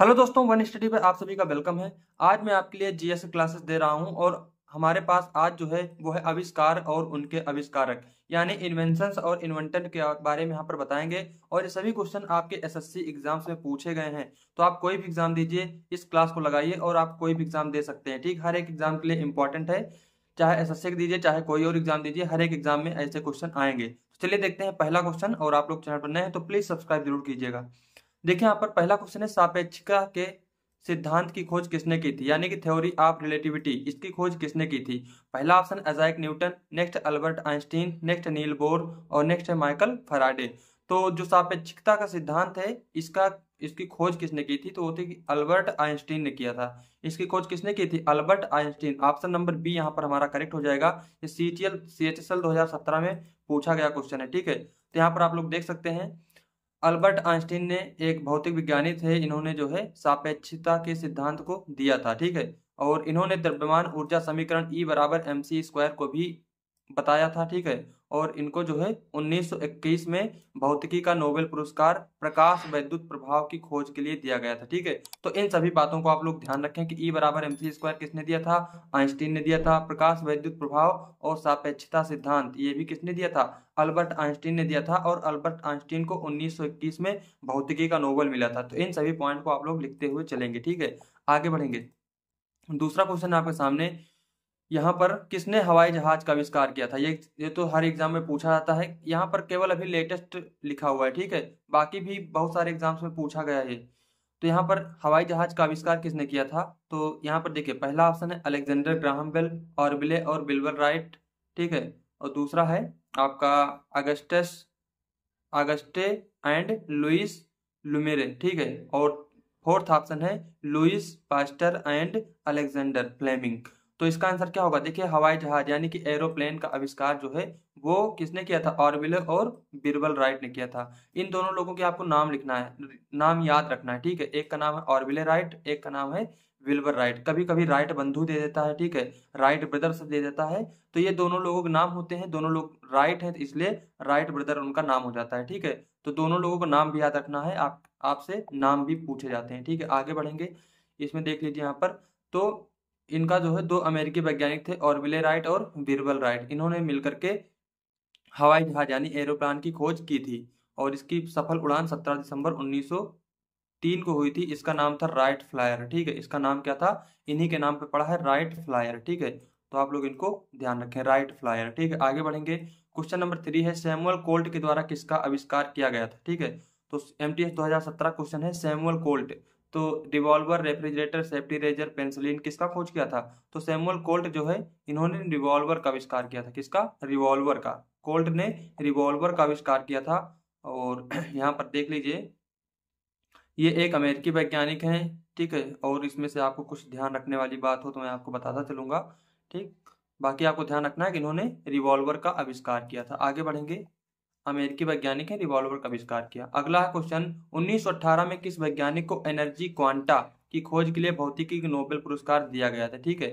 hello दोस्तों one study पर आप सभी का वेलकम है आज मैं आपके लिए जीएस क्लासेस दे रहा हूं और हमारे पास आज जो है वो है आविष्कार और उनके आविष्कारक यानी इन्वेंशन और इन्वेंटन के बारे में यहाँ पर बताएंगे और ये सभी क्वेश्चन आपके एसएससी एग्जाम्स में पूछे गए हैं तो आप कोई भी एग्जाम दीजिए इस क्लास को लगाइए और आप कोई भी एग्जाम दे सकते हैं ठीक हर एक एग्जाम के लिए इंपॉर्टेंट है चाहे एस एस दीजिए चाहे कोई और एग्जाम दीजिए हर एक एग्जाम में ऐसे क्वेश्चन आएंगे तो चलिए देखते हैं पहला क्वेश्चन और आप लोग चैनल पर नए हैं तो प्लीज सब्सक्राइब जरूर कीजिएगा देखिए यहाँ पर पहला क्वेश्चन है सापेक्षिका के सिद्धांत की खोज किसने की थी यानी कि थ्योरी ऑफ रिलेटिविटी इसकी खोज किसने की थी पहला option Isaac Newton next Albert Einstein next Niels Bohr और नेक्स्ट है माइकल फराडे तो जो सापेक्षिकता का सिद्धांत है इसका इसकी खोज किसने की थी तो वो थी अल्बर्ट आइंस्टीन ने किया था इसकी खोज किसने की थी Albert Einstein option number B यहाँ पर हमारा करेक्ट हो जाएगा ये C T L C H S L दो हजार सत्रह में पूछा गया क्वेश्चन है ठीक है तो यहाँ पर आप लोग देख सकते हैं अल्बर्ट आइंस्टीन ने एक भौतिक विज्ञानी थे इन्होंने जो है सापेक्षता के सिद्धांत को दिया था ठीक है और इन्होंने द्रव्यमान ऊर्जा समीकरण ई e बराबर एम सी स्क्वायर को भी बताया था ठीक है और इनको जो है 1921 में भौतिकी का नोबेल पुरस्कार प्रकाश वैद्युत प्रभाव की खोज के लिए दिया गया था ठीक है तो इन सभी बातों को आप लोग ध्यान रखें कि ई e बराबर एम स्क्वायर किसने दिया था आइंस्टीन ने दिया था प्रकाश वैद्युत प्रभाव और सापेक्षता सिद्धांत ये भी किसने दिया था अल्बर्ट आइंस्टीन ने दिया था और अल्बर्ट आइंस्टीन को उन्नीस में भौतिकी का नोबेल मिला था तो इन सभी पॉइंट को आप लोग लिखते हुए चलेंगे ठीक है आगे बढ़ेंगे दूसरा क्वेश्चन आपके सामने यहाँ पर किसने हवाई जहाज का आविष्कार किया था ये ये तो हर एग्जाम में पूछा जाता है यहाँ पर केवल अभी लेटेस्ट लिखा हुआ है ठीक है बाकी भी बहुत सारे एग्जाम्स में पूछा गया है तो यहाँ पर हवाई जहाज का आविष्कार किसने किया था तो यहाँ पर देखिए पहला ऑप्शन है अलेक्जेंडर ग्राहम बेल और और, और बिल्वर राइट ठीक है और दूसरा है आपका Augustus Auguste and Louis Lumiere ठीक है और फोर्थ ऑप्शन है Louis Pasteur and Alexander Fleming तो इसका आंसर क्या होगा देखिए हवाई जहाज यानी कि एरोप्लेन का आविष्कार जो है वो किसने किया था ऑरविले और बिरबल राइट ने किया था इन दोनों लोगों के आपको नाम लिखना है नाम याद रखना है ठीक है एक का नाम है ऑरविले राइट एक का नाम है विल्बर राइट कभी कभी राइट बंधु दे देता है ठीक है राइट ब्रदर्स दे देता है तो ये दोनों लोगों के नाम होते हैं दोनों लोग राइट हैं तो इसलिए राइट ब्रदर उनका नाम हो जाता है ठीक है तो दोनों लोगों का नाम भी याद रखना है आप आपसे नाम भी पूछे जाते हैं ठीक है आगे बढ़ेंगे इसमें देख लीजिए यहाँ पर तो इनका जो है दो अमेरिकी वैज्ञानिक थे विले राइट और बीरबल राइट इन्होंने मिलकर के हवाई जहाज यानी एरोप्लान की खोज की थी और इसकी सफल उड़ान 17 दिसंबर 1903 को हुई थी इसका नाम था राइट फ्लायर ठीक है इसका नाम क्या था इन्हीं के नाम पे पड़ा है राइट फ्लायर ठीक है तो आप लोग इनको ध्यान रखें राइट फ्लायर ठीक है आगे बढ़ेंगे क्वेश्चन नंबर थ्री है सैमुअल कोल्ट के द्वारा किसका आविष्कार किया गया था ठीक है तो एम टी क्वेश्चन है सैमुअल कोल्ट तो revolver refrigerator safety razor penicillin किसका खोज किया था तो सैमुअल कोल्ट जो है इन्होंने रिवॉल्वर का आविष्कार किया था किसका रिवॉल्वर का कोल्ट ने रिवॉल्वर का आविष्कार किया था और यहाँ पर देख लीजिए ये एक अमेरिकी वैज्ञानिक हैं ठीक है और इसमें से आपको कुछ ध्यान रखने वाली बात हो तो मैं आपको बताता चलूंगा ठीक बाकी आपको ध्यान रखना है कि इन्होंने रिवॉल्वर का आविष्कार किया था आगे बढ़ेंगे अमेरिकी वैज्ञानिक है रिवॉल्वर का आविष्कार किया अगला क्वेश्चन 1918 में किस वैज्ञानिक को एनर्जी क्वांटा की खोज के लिए भौतिकी नोबेल पुरस्कार दिया गया था ठीक है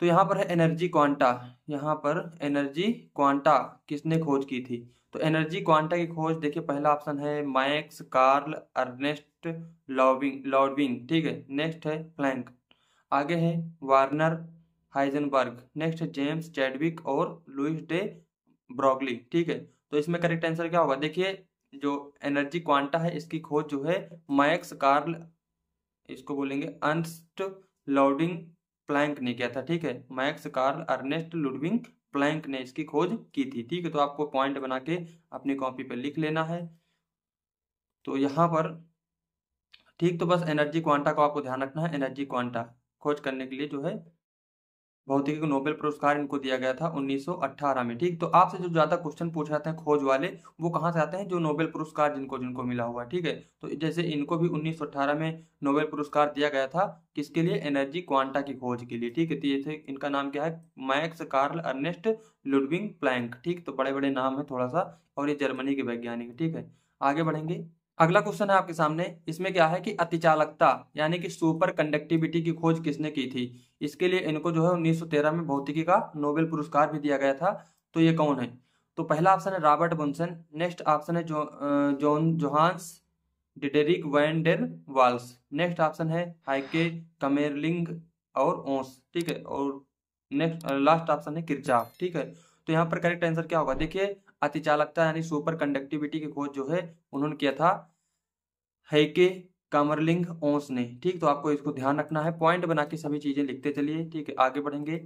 तो यहाँ पर है एनर्जी क्वांटा यहाँ पर एनर्जी क्वांटा किसने खोज की थी तो एनर्जी क्वांटा की खोज देखिए पहला ऑप्शन है Max Karl Ernst Ludwig Ludwig ठीक है नेक्स्ट है फ्लैंक आगे है वार्नर हाइजनबर्ग नेक्स्ट है जेम्स चैडविक और लुइस डे ब्रॉगली ठीक है तो इसमें करेक्ट आंसर क्या होगा देखिए जो एनर्जी क्वांटा है इसकी खोज जो है मैक्स कार्ल इसको बोलेंगे अर्नस्ट लॉडिंग प्लैंक ने किया था ठीक है Max Karl Ernst Ludwig Planck ने इसकी खोज की थी ठीक है तो आपको पॉइंट बना के अपनी कॉपी पर लिख लेना है तो यहाँ पर ठीक तो बस एनर्जी क्वांटा को आपको ध्यान रखना है एनर्जी क्वांटा खोज करने के लिए जो है भौतिकी को नोबेल पुरस्कार इनको दिया गया था 1918 में ठीक तो आपसे जो ज़्यादा क्वेश्चन पूछ जाते हैं खोज वाले वो कहाँ से आते हैं जो नोबेल पुरस्कार जिनको जिनको मिला हुआ है ठीक है तो जैसे इनको भी 1918 में नोबेल पुरस्कार दिया गया था किसके लिए एनर्जी क्वांटा की खोज के लिए ठीक है जैसे तो इनका नाम क्या है Max Karl Ernst Ludwig Planck ठीक तो बड़े बड़े नाम है थोड़ा सा और ये जर्मनी के वैज्ञानिक ठीक है आगे बढ़ेंगे अगला क्वेश्चन है आपके सामने इसमें क्या है कि अतिचालकता यानी कि सुपर कंडक्टिविटी की खोज किसने की थी इसके लिए इनको जो है 1913 में भौतिकी का नोबेल पुरस्कार भी दिया गया था तो ये कौन है तो पहला ऑप्शन है रॉबर्ट बुनसन नेक्स्ट ऑप्शन है जो Johannes Diderik van der Waals next option है हाइके कमेरलिंग और ओस ठीक है और नेक्स्ट लास्ट ऑप्शन है किरचाफ ठीक है तो यहाँ पर करेक्ट आंसर क्या होगा देखिए अतिचालकता यानी सुपर कंडक्टिविटी की खोज जो है उन्होंने किया था हेके कमरलिंग ओंस ने ठीक तो आपको इसको ध्यान रखना है पॉइंट बना के सभी चीजें लिखते चलिए ठीक है आगे बढ़ेंगे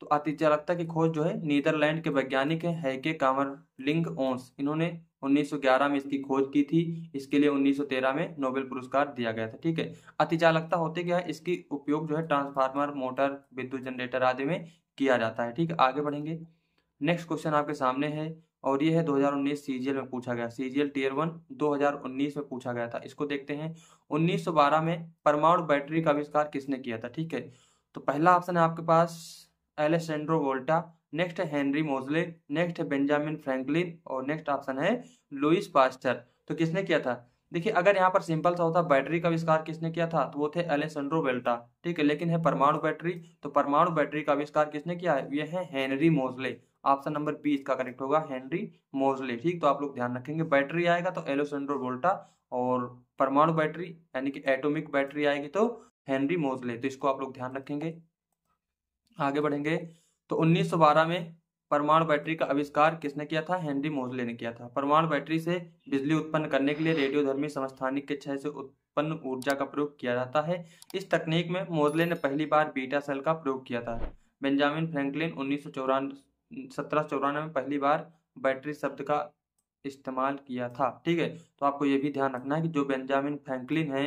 तो अतिचालकता की खोज जो है नीदरलैंड के वैज्ञानिक है हैके कामरलिंग ओंस इन्होंने 1911 में इसकी खोज की थी इसके लिए 1913 में नोबेल पुरस्कार दिया गया था ठीक है अतिचालकता होते क्या है इसकी उपयोग जो है ट्रांसफार्मर मोटर विद्युत जनरेटर आदि में किया जाता है ठीक है आगे बढ़ेंगे नेक्स्ट क्वेश्चन आपके सामने है और ये है 2019 सीजीएल में पूछा गया सीजीएल टीयर वन 2019 में पूछा गया था इसको देखते हैं 1912 में परमाणु बैटरी का आविष्कार किसने किया था ठीक है तो पहला ऑप्शन है आपके पास एलेसेंड्रो वोल्टा नेक्स्ट है हेनरी मोजले नेक्स्ट है बेंजामिन फ्रैंकलिन और नेक्स्ट ऑप्शन है लुइस पास्टर तो किसने किया था देखिए अगर यहाँ पर सिंपल सा होता बैटरी का आविष्कार किसने किया था तो वो थे एलेसेंड्रो वेल्टा ठीक है लेकिन है परमाणु बैटरी तो परमाणु बैटरी का आविष्कार किसने किया है ये है Henry Moseley option number B इसका करेक्ट होगा हेनरी मोजले ठीक तो आप लोग ध्यान रखेंगे बैटरी आएगा तो एलोसेंड्रो वोल्टा और परमाणु बैटरी यानी कि एटोमिक बैटरी आएगी तो हेनरी मोजले तो इसको आप लोग ध्यान रखेंगे आगे बढ़ेंगे तो 1912 में परमाणु बैटरी का आविष्कार किसने किया था हेनरी मोजले ने किया था परमाणु बैटरी से बिजली उत्पन्न करने के लिए रेडियोधर्मी समस्थानिक के क्षय से उत्पन्न ऊर्जा का प्रयोग किया जाता है इस तकनीक में मोजले ने पहली बार बीटा सेल का प्रयोग किया था बेंजामिन फ्रैंकलिन उन्नीस सत्रह चौरानवे में पहली बार बैटरी शब्द का इस्तेमाल किया था ठीक है तो आपको यह भी ध्यान रखना है कि जो बेंजामिन फ्रैंकलिन है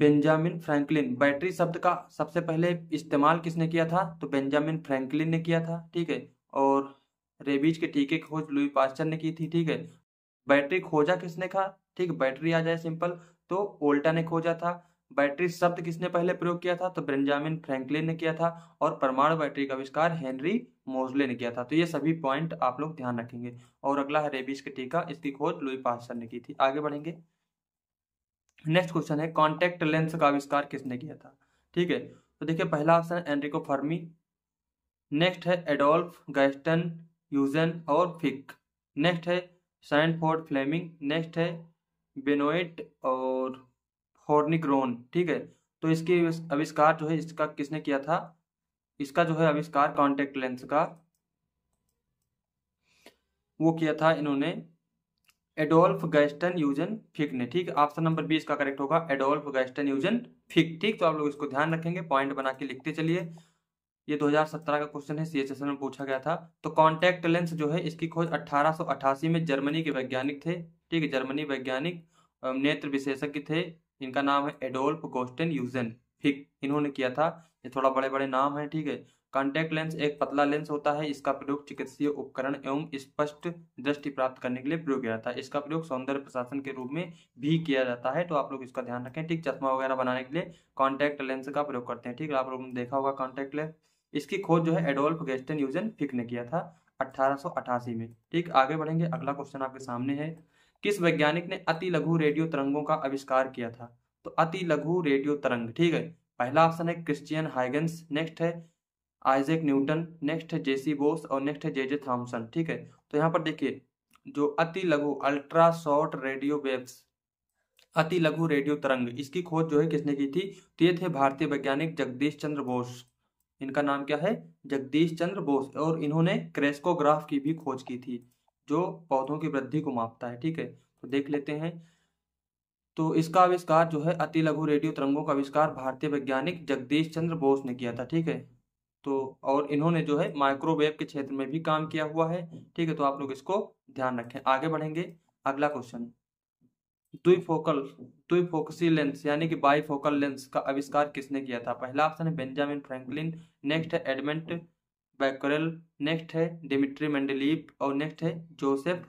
बेंजामिन फ्रैंकलिन बैटरी शब्द का सबसे पहले इस्तेमाल किसने किया था तो बेंजामिन फ्रैंकलिन ने किया था ठीक है और रेबीज के टीके खोज लुई पास्टर ने की थी ठीक है बैटरी खोजा किसने था ठीक बैटरी आ जाए सिंपल तो ओल्टा ने खोजा था बैटरी शब्द किसने पहले प्रयोग किया था तो बेंजामिन फ्रैंकलिन ने किया था और परमाणु बैटरी का आविष्कार हेनरी मोजले ने किया था तो ये सभी पॉइंट आप लोग ध्यान रखेंगे और अगला है रेबीज का टीका इसकी खोज लुई पास्चर ने की थी आगे बढ़ेंगे नेक्स्ट क्वेश्चन है कॉन्टेक्ट लेंस का आविष्कार किसने किया था ठीक है तो देखिये पहला ऑप्शन है एनरिको फर्मी नेक्स्ट है एडोल्फ गैस्टन यूजन और फिक नेक्स्ट है साइनफोर्ड फ्लेमिंग नेक्स्ट है बेनोइट और हॉर्निक्रोन ठीक है तो इसके आविष्कार जो है इसका किसने किया था इसका जो है आविष्कार कॉन्टेक्ट लेंस का वो किया था इन्होंने एडोल्फ गैस्टन यूजन फिक ने ठीक है ऑप्शन नंबर बी इसका करेक्ट होगा एडोल्फ गैस्टन यूजन फिक ठीक तो आप लोग इसको ध्यान रखेंगे पॉइंट बना के लिखते चलिए ये 2017 का क्वेश्चन है सी में पूछा गया था तो कॉन्टेक्ट लेंस जो है इसकी खोज 1888 में जर्मनी के वैज्ञानिक थे ठीक है जर्मनी वैज्ञानिक नेत्र विशेषज्ञ थे इनका नाम है एडोल्फ गोस्टेन यूजन ठीक इन्होंने किया था ये थोड़ा बड़े बड़े नाम है ठीक है कॉन्टेक्ट लेंस एक पतला लेंस होता है इसका प्रयोग चिकित्सीय उपकरण एवं स्पष्ट दृष्टि प्राप्त करने के लिए प्रयोग किया जाता है इसका प्रयोग सौंदर्य प्रशासन के रूप में भी किया जाता है तो आप लोग इसका ध्यान रखें ठीक चश्मा वगैरह बनाने के लिए कॉन्टेक्ट लेंस का प्रयोग करते हैं ठीक आप लोगों ने देखा होगा कॉन्टेक्ट लेंस इसकी खोज जो है एडोल्फ गेस्टन यूजन फिक ने किया था अठारह में ठीक आगे बढ़ेंगे अगला क्वेश्चन आपके सामने है किस वैज्ञानिक ने अति लघु रेडियो तरंगों का आविष्कार किया था तो अति लघु रेडियो तरंग ठीक है पहला ऑप्शन है क्रिश्चियन हाइगेंस नेक्स्ट है आइजेक न्यूटन नेक्स्ट है जेसी बोस और नेक्स्ट है जे जे थॉम्सन ठीक है तो यहाँ पर देखिए जो अति लघु अल्ट्रा शॉर्ट रेडियो वेव्स अति लघु रेडियो तरंग इसकी खोज जो है किसने की थी तो ये थे भारतीय वैज्ञानिक जगदीश चंद्र बोस इनका नाम क्या है जगदीश चंद्र बोस और इन्होंने क्रेस्कोग्राफ की भी खोज की थी जो पौधों की वृद्धि को मापता है ठीक है तो देख लेते हैं तो इसका आविष्कार जो है अति लघु रेडियो तरंगों का आविष्कार भारतीय वैज्ञानिक जगदीश चंद्र बोस ने किया था ठीक है तो और इन्होंने जो है माइक्रोवेव के क्षेत्र में भी काम किया हुआ है ठीक है तो आप लोग इसको ध्यान रखें आगे बढ़ेंगे अगला क्वेश्चन द्विफोकल द्विफोकसी लेंस यानी कि बाईफोकल लेंस का आविष्कार किसने किया था पहला ऑप्शन है बेंजामिन फ्रैंकलिन नेक्स्ट है एडमेंट बैकरल नेक्स्ट है डिमिट्री मंडलीप और नेक्स्ट है जोसेफ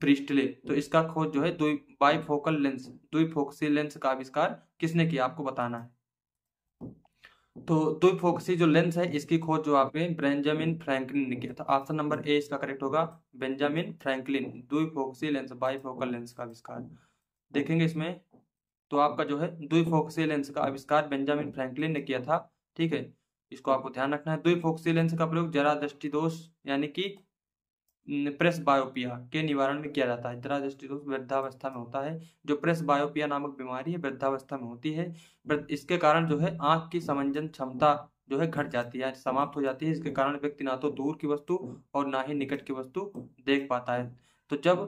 प्रिस्टले तो इसका खोज जो है दुई फोकल लेंस फोकसी लेंस का आविष्कार किसने किया आपको बताना है तो फोकसी जो लेंस है इसकी खोज जो आपके बेंजामिन फ्रैंकलिन ने किया था ऑप्शन नंबर ए इसका करेक्ट होगा बेंजामिन फ्रैंकलिन फोकसी लेंस बाईफोकल लेंस का आविष्कार देखेंगे इसमें तो आपका जो है फोकसी लेंस का आविष्कार बेंजामिन फ्रैंकलिन ने किया था ठीक है इसको आपको ध्यान रखना है द्विफोक्सी लेंस का प्रयोग जरा दृष्टि दोष यानी कि प्रेस बायोपिया के निवारण में किया जाता है जरा दृष्टि दोष वृद्धावस्था में होता है जो प्रेस बायोपिया नामक बीमारी है वृद्धावस्था में होती है इसके कारण जो है आंख की समंजन क्षमता जो है घट जाती है समाप्त हो जाती है इसके कारण व्यक्ति ना तो दूर की वस्तु और ना ही निकट की वस्तु देख पाता है तो जब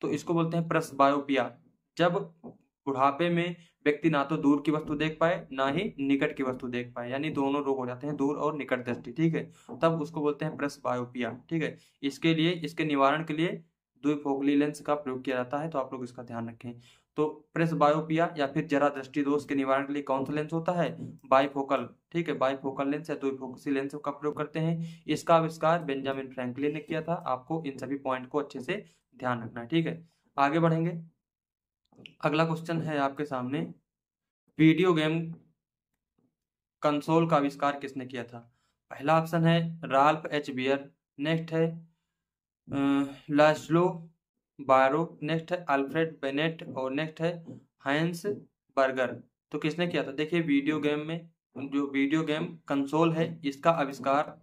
तो इसको बोलते हैं प्रेस बायोपिया जब बुढ़ापे में व्यक्ति ना तो दूर की वस्तु देख पाए ना ही निकट की वस्तु देख पाए यानी दोनों रोग हो जाते हैं दूर और निकट दृष्टि ठीक है तब उसको बोलते हैं प्रस बायोपिया ठीक है इसके लिए इसके निवारण के लिए द्विफोकली लेंस का प्रयोग किया जाता है तो आप लोग इसका ध्यान रखें तो प्रेस बायोपिया या फिर जरा दृष्टि दोष के निवारण के लिए कौन सा लेंस होता है बाईफोकल ठीक है बाईफोकल लेंस या द्विफोकसी लेंस का प्रयोग करते हैं इसका आविष्कार बेंजामिन फ्रैंकलिन ने किया था आपको इन सभी पॉइंट को अच्छे से ध्यान रखना है ठीक है आगे बढ़ेंगे अगला क्वेश्चन है आपके सामने वीडियो गेम कंसोल का आविष्कार किसने किया था पहला ऑप्शन है राल्फ एच बियर नेक्स्ट है लास्लो बारो नेक्स्ट है अल्फ्रेड बेनेट और नेक्स्ट है हाइंस बर्गर तो किसने किया था देखिए वीडियो गेम में जो वीडियो गेम कंसोल है इसका आविष्कार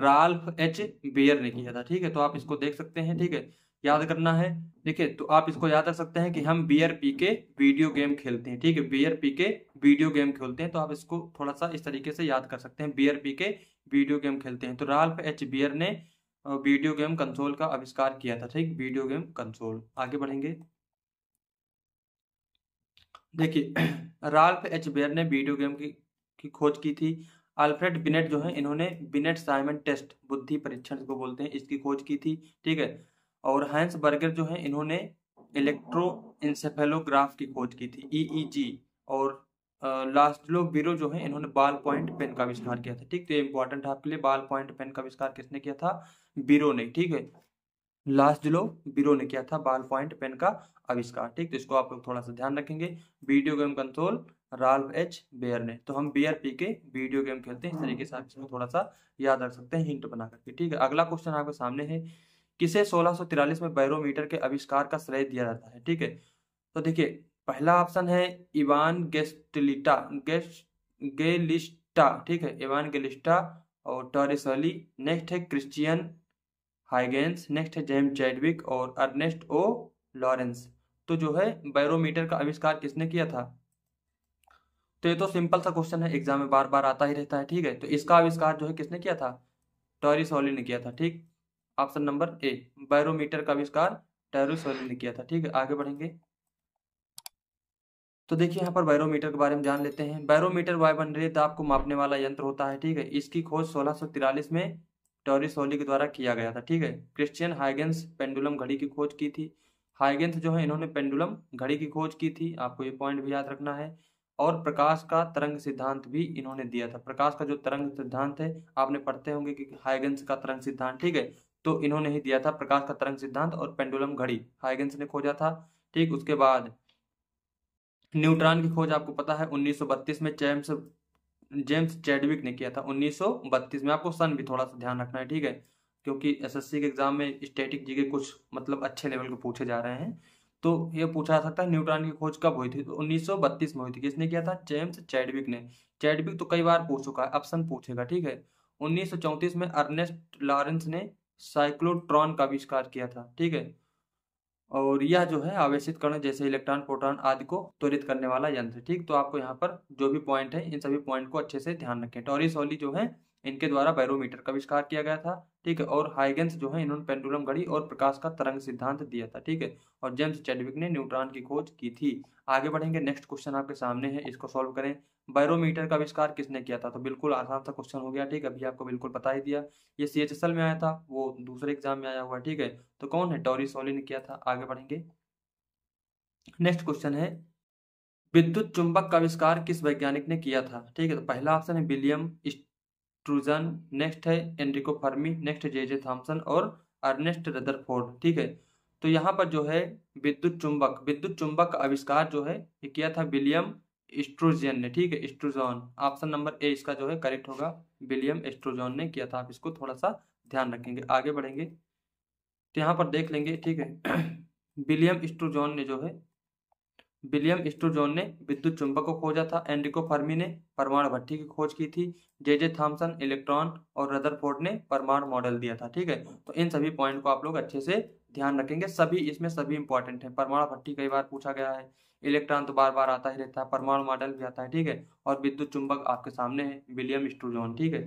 राल्फ एच बियर ने किया था ठीक है तो आप इसको देख सकते हैं ठीक है याद करना है देखिए तो आप इसको याद रख सकते हैं कि हम बी आर पी के वीडियो गेम खेलते हैं ठीक है बी आर पी के वीडियो गेम खेलते हैं तो आप इसको थोड़ा सा इस तरीके से याद कर सकते हैं बी आर पी के वीडियो गेम खेलते हैं तो राल्फ एच बियर ने वीडियो गेम कंसोल का आविष्कार किया था ठीक वीडियो गेम कंसोल आगे बढ़ेंगे देखिए राल्फ एच बियर ने वीडियो गेम की, की खोज की थी अल्फ्रेड बिनेट जो है इन्होंने बिनेट साइमन टेस्ट बुद्धि परीक्षण को बोलते हैं इसकी खोज की थी ठीक है और हैंस बर्गर जो है इन्होंने इलेक्ट्रो इंसेफेलोग्राफ की खोज की थी जी e e और लास्ट लोग बीरो जो है इन्होंने बाल पॉइंट पेन का आविष्कार किया था ठीक तो ये इंपॉर्टेंट है आपके लिए बाल पॉइंट पेन का आविष्कार किसने किया था बीरो ने ठीक है लास्ट लो बीरो ने किया था बाल पॉइंट पेन का आविष्कार ठीक तो इसको आप लोग थोड़ा सा ध्यान रखेंगे video game control Ralph H Baer ने तो हम आर पी के वीडियो गेम खेलते हैं इस तरीके से आप इसमें थोड़ा सा याद रख सकते हैं हिंट बना करके ठीक है अगला क्वेश्चन आपके सामने है किसे 1643 में बैरोमीटर के आविष्कार का श्रेय दिया जाता है ठीक है तो देखिए पहला ऑप्शन है इवान गेस्टलिटा गेस्ट गेलिस्टा ठीक है इवान गेलिस्टा और टॉरिसली नेक्स्ट है क्रिश्चियन हाइगेंस नेक्स्ट है जेम चैडविक और अर्नेस्ट ओ लॉरेंस तो जो है बैरोमीटर का आविष्कार किसने किया था तो ये तो सिंपल सा क्वेश्चन है एग्जाम में बार बार आता ही रहता है ठीक है तो इसका आविष्कार जो है किसने किया था टॉरिसोली ने किया था ठीक ऑप्शन नंबर ए बैरोमीटर का आविष्कार टैरिस ने किया था ठीक है आगे बढ़ेंगे तो देखिए यहाँ पर बैरोमीटर के बारे में जान लेते हैं बैरोमीटर वायुमंडलीय रे दाब मापने वाला यंत्र होता है ठीक है इसकी खोज सोलह में टॉरिस होली के द्वारा किया गया था ठीक है क्रिश्चियन हाइगेंस पेंडुलम घड़ी की खोज की थी हाइगेंस जो है इन्होंने पेंडुलम घड़ी की खोज की थी आपको ये पॉइंट भी याद रखना है और प्रकाश का तरंग सिद्धांत भी इन्होंने दिया था प्रकाश का जो तरंग सिद्धांत है आपने पढ़ते होंगे कि हाइगेंस का तरंग सिद्धांत ठीक है तो इन्होंने ही दिया था प्रकाश का तरंग सिद्धांत और पेंडुलम घड़ी हाइगेंस ने खोजा था ठीक उसके बाद न्यूट्रॉन की खोज आपको पता है 1932 में जेम्स जेम्स चैडविक ने किया था 1932 में आपको सन भी थोड़ा सा ध्यान रखना है ठीक है क्योंकि एसएससी के एग्जाम में स्टैटिक जी के कुछ मतलब अच्छे लेवल के पूछे जा रहे हैं तो ये पूछा जा सकता है न्यूट्रॉन की खोज कब हुई थी तो उन्नीस में हुई थी किसने किया था जेम्स चैडविक ने चैडविक तो कई बार पूछ चुका है ऑप्शन पूछेगा ठीक है 1934 में अर्नेस्ट लॉरेंस ने साइक्लोट्रॉन का आविष्कार किया था ठीक है और यह जो है आवेशित कण जैसे इलेक्ट्रॉन प्रोटॉन आदि को त्वरित करने वाला यंत्र ठीक तो आपको यहाँ पर जो भी पॉइंट है इन सभी पॉइंट को अच्छे से ध्यान रखें टॉरिस ओली जो है इनके द्वारा बैरोमीटर का आविष्कार किया गया था ठीक है और हाइगेंस जो है इन्होंने पेंडुलम घड़ी और प्रकाश का तरंग सिद्धांत दिया था ठीक है और जेम्स चेडविक ने न्यूट्रॉन की खोज की थी आगे बढ़ेंगे नेक्स्ट क्वेश्चन आपके सामने है इसको सॉल्व करें बैरोमीटर का आविष्कार किसने किया था तो बिल्कुल आसान सा क्वेश्चन हो गया ठीक है अभी आपको बिल्कुल बता ही दिया ये सी एच एस एल में आया था वो दूसरे एग्जाम में आया हुआ ठीक है तो कौन है टॉरी सोली ने किया था आगे बढ़ेंगे नेक्स्ट क्वेश्चन है विद्युत चुंबक का आविष्कार किस वैज्ञानिक ने किया था ठीक है तो पहला ऑप्शन है विलियम स्ट्रूजन नेक्स्ट है Enrico Fermi next J J Thomson और अर्नेस्ट रदरफोर्ड ठीक है तो यहाँ पर जो है विद्युत चुंबक विद्युत चुंबक का आविष्कार जो है ये किया था विलियम एस्ट्रोजन ने ठीक है एस्ट्रोजॉन ऑप्शन नंबर ए इसका जो है करेक्ट होगा विलियम एस्ट्रोजॉन ने किया था आप इसको थोड़ा सा ध्यान रखेंगे आगे बढ़ेंगे तो यहाँ पर देख लेंगे ठीक है विलियम एस्ट्रोजॉन ने जो है विलियम एस्ट्रोजॉन ने विद्युत चुंबक को खोजा था एनरिको फर्मी ने परमाणु भट्टी की खोज की थी जे जे थॉम्सन इलेक्ट्रॉन और रदरफोर्ड ने परमाणु मॉडल दिया था ठीक है तो इन सभी पॉइंट को आप लोग अच्छे से ध्यान रखेंगे सभी इसमें सभी इंपॉर्टेंट है परमाणु भट्टी कई बार पूछा गया है इलेक्ट्रॉन तो बार बार आता ही रहता है परमाणु मॉडल भी आता है ठीक है और विद्युत चुंबक आपके सामने है विलियम स्टूजॉन ठीक है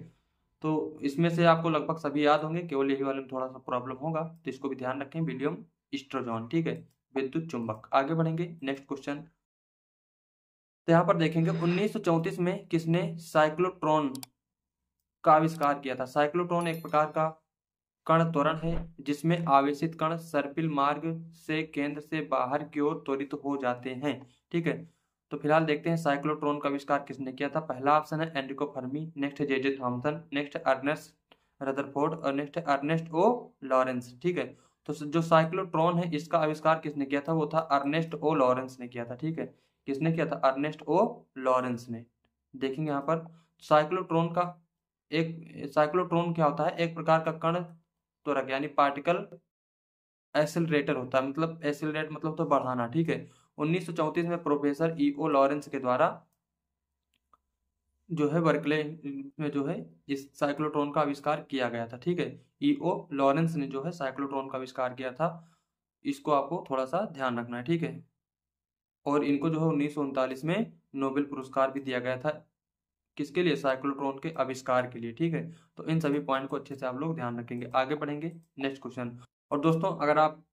तो इसमें से आपको लगभग सभी याद होंगे केवल यही वाले में थोड़ा सा प्रॉब्लम होगा तो इसको भी ध्यान रखें विलियम स्ट्रोजोन ठीक है विद्युत चुंबक आगे बढ़ेंगे नेक्स्ट क्वेश्चन तो यहाँ पर देखेंगे 1934 में किसने साइक्लोट्रॉन का आविष्कार किया था साइक्लोट्रॉन एक प्रकार का कण त्वरण है जिसमें आवेशित कण सर्पिल मार्ग से केंद्र से बाहर की ओर त्वरित हो जाते हैं ठीक है तो फिलहाल देखते हैं साइक्लोट्रॉन का आविष्कार किसने किया था पहला ऑप्शन है Enrico Fermi next J J Thomson next Ernest Rutherford और नेक्स्ट अर्नेस्ट ओ लॉरेंस ठीक है तो जो साइक्लोट्रॉन है इसका आविष्कार किसने किया था वो था अर्नेस्ट ओ लॉरेंस ने किया था ठीक है किसने किया था अर्नेस्ट ओ लॉरेंस ने देखेंगे यहाँ पर साइक्लोट्रॉन का एक साइक्लोट्रॉन क्या होता है एक प्रकार का कण त्वरक तो यानी पार्टिकल एसिलरेटर होता है मतलब एसिलरेट मतलब तो बढ़ाना ठीक है उन्नीस में प्रोफेसर ई ओ लॉरेंस के द्वारा जो है बर्कले में जो है इस साइक्लोट्रॉन का आविष्कार किया गया था ठीक है ई ओ लॉरेंस ने जो है साइक्लोट्रॉन का आविष्कार किया था इसको आपको थोड़ा सा ध्यान रखना है ठीक है और इनको जो है उन्नीस में नोबेल पुरस्कार भी दिया गया था किसके लिए साइक्लोट्रॉन के आविष्कार के लिए ठीक है तो इन सभी पॉइंट को अच्छे से आप लोग ध्यान रखेंगे आगे बढ़ेंगे नेक्स्ट क्वेश्चन और दोस्तों अगर आप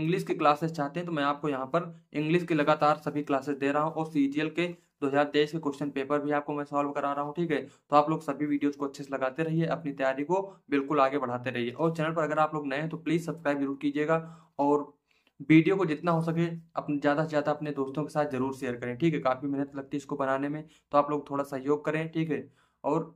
इंग्लिश की क्लासेस चाहते हैं तो मैं आपको यहाँ पर इंग्लिश की लगातार सभी क्लासेस दे रहा हूँ और सी के 2023 के क्वेश्चन पेपर भी आपको मैं सॉल्व करा रहा हूँ ठीक है तो आप लोग सभी वीडियोस को अच्छे से लगाते रहिए अपनी तैयारी को बिल्कुल आगे बढ़ाते रहिए और चैनल पर अगर आप लोग नए हैं तो प्लीज़ सब्सक्राइब जरूर कीजिएगा और वीडियो को जितना हो सके अपने ज़्यादा से ज़्यादा अपने दोस्तों के साथ जरूर शेयर करें ठीक है काफ़ी मेहनत लगती है इसको बनाने में तो आप लोग थोड़ा सहयोग करें ठीक है और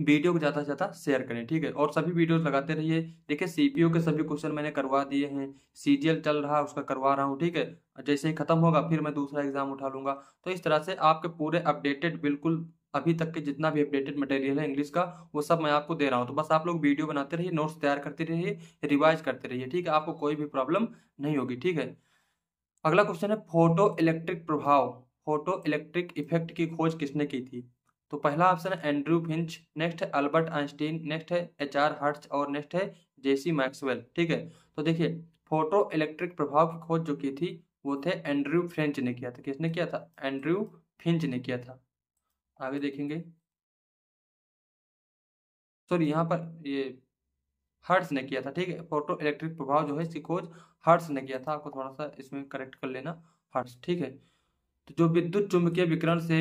वीडियो को ज़्यादा से ज़्यादा शेयर करें ठीक है और सभी वीडियोस लगाते रहिए देखिए सीपीयू के सभी क्वेश्चन मैंने करवा दिए हैं सीजीएल चल रहा है उसका करवा रहा हूँ ठीक है जैसे ही खत्म होगा फिर मैं दूसरा एग्जाम उठा लूंगा तो इस तरह से आपके पूरे अपडेटेड बिल्कुल अभी तक के जितना भी अपडेटेड मटेरियल है इंग्लिश का वो सब मैं आपको दे रहा हूँ तो बस आप लोग वीडियो बनाते रहिए नोट्स तैयार करते रहिए रिवाइज करते रहिए ठीक है आपको कोई भी प्रॉब्लम नहीं होगी ठीक है अगला क्वेश्चन है फोटो इलेक्ट्रिक प्रभाव फोटो इलेक्ट्रिक इफेक्ट की खोज किसने की थी तो पहला ऑप्शन है एंड्रू फिंच नेक्स्ट है अल्बर्ट आइंस्टीन नेक्स्ट है एच आर हर्ट्स और नेक्स्ट है जेसी मैक्सवेल ठीक है तो देखिए फोटो इलेक्ट्रिक प्रभाव की खोज जो की थी वो थे एंड्रू फ्रेंच ने किया था किसने किया था एंड्रू फिंच ने किया था आगे देखेंगे सॉरी यहाँ पर ये हर्ट्स ने किया था ठीक है फोटो इलेक्ट्रिक प्रभाव जो है इसकी खोज हर्ट्स ने किया था आपको थोड़ा सा इसमें करेक्ट कर लेना हर्ट्स ठीक है तो जो विद्युत चुंबकीय विकरण से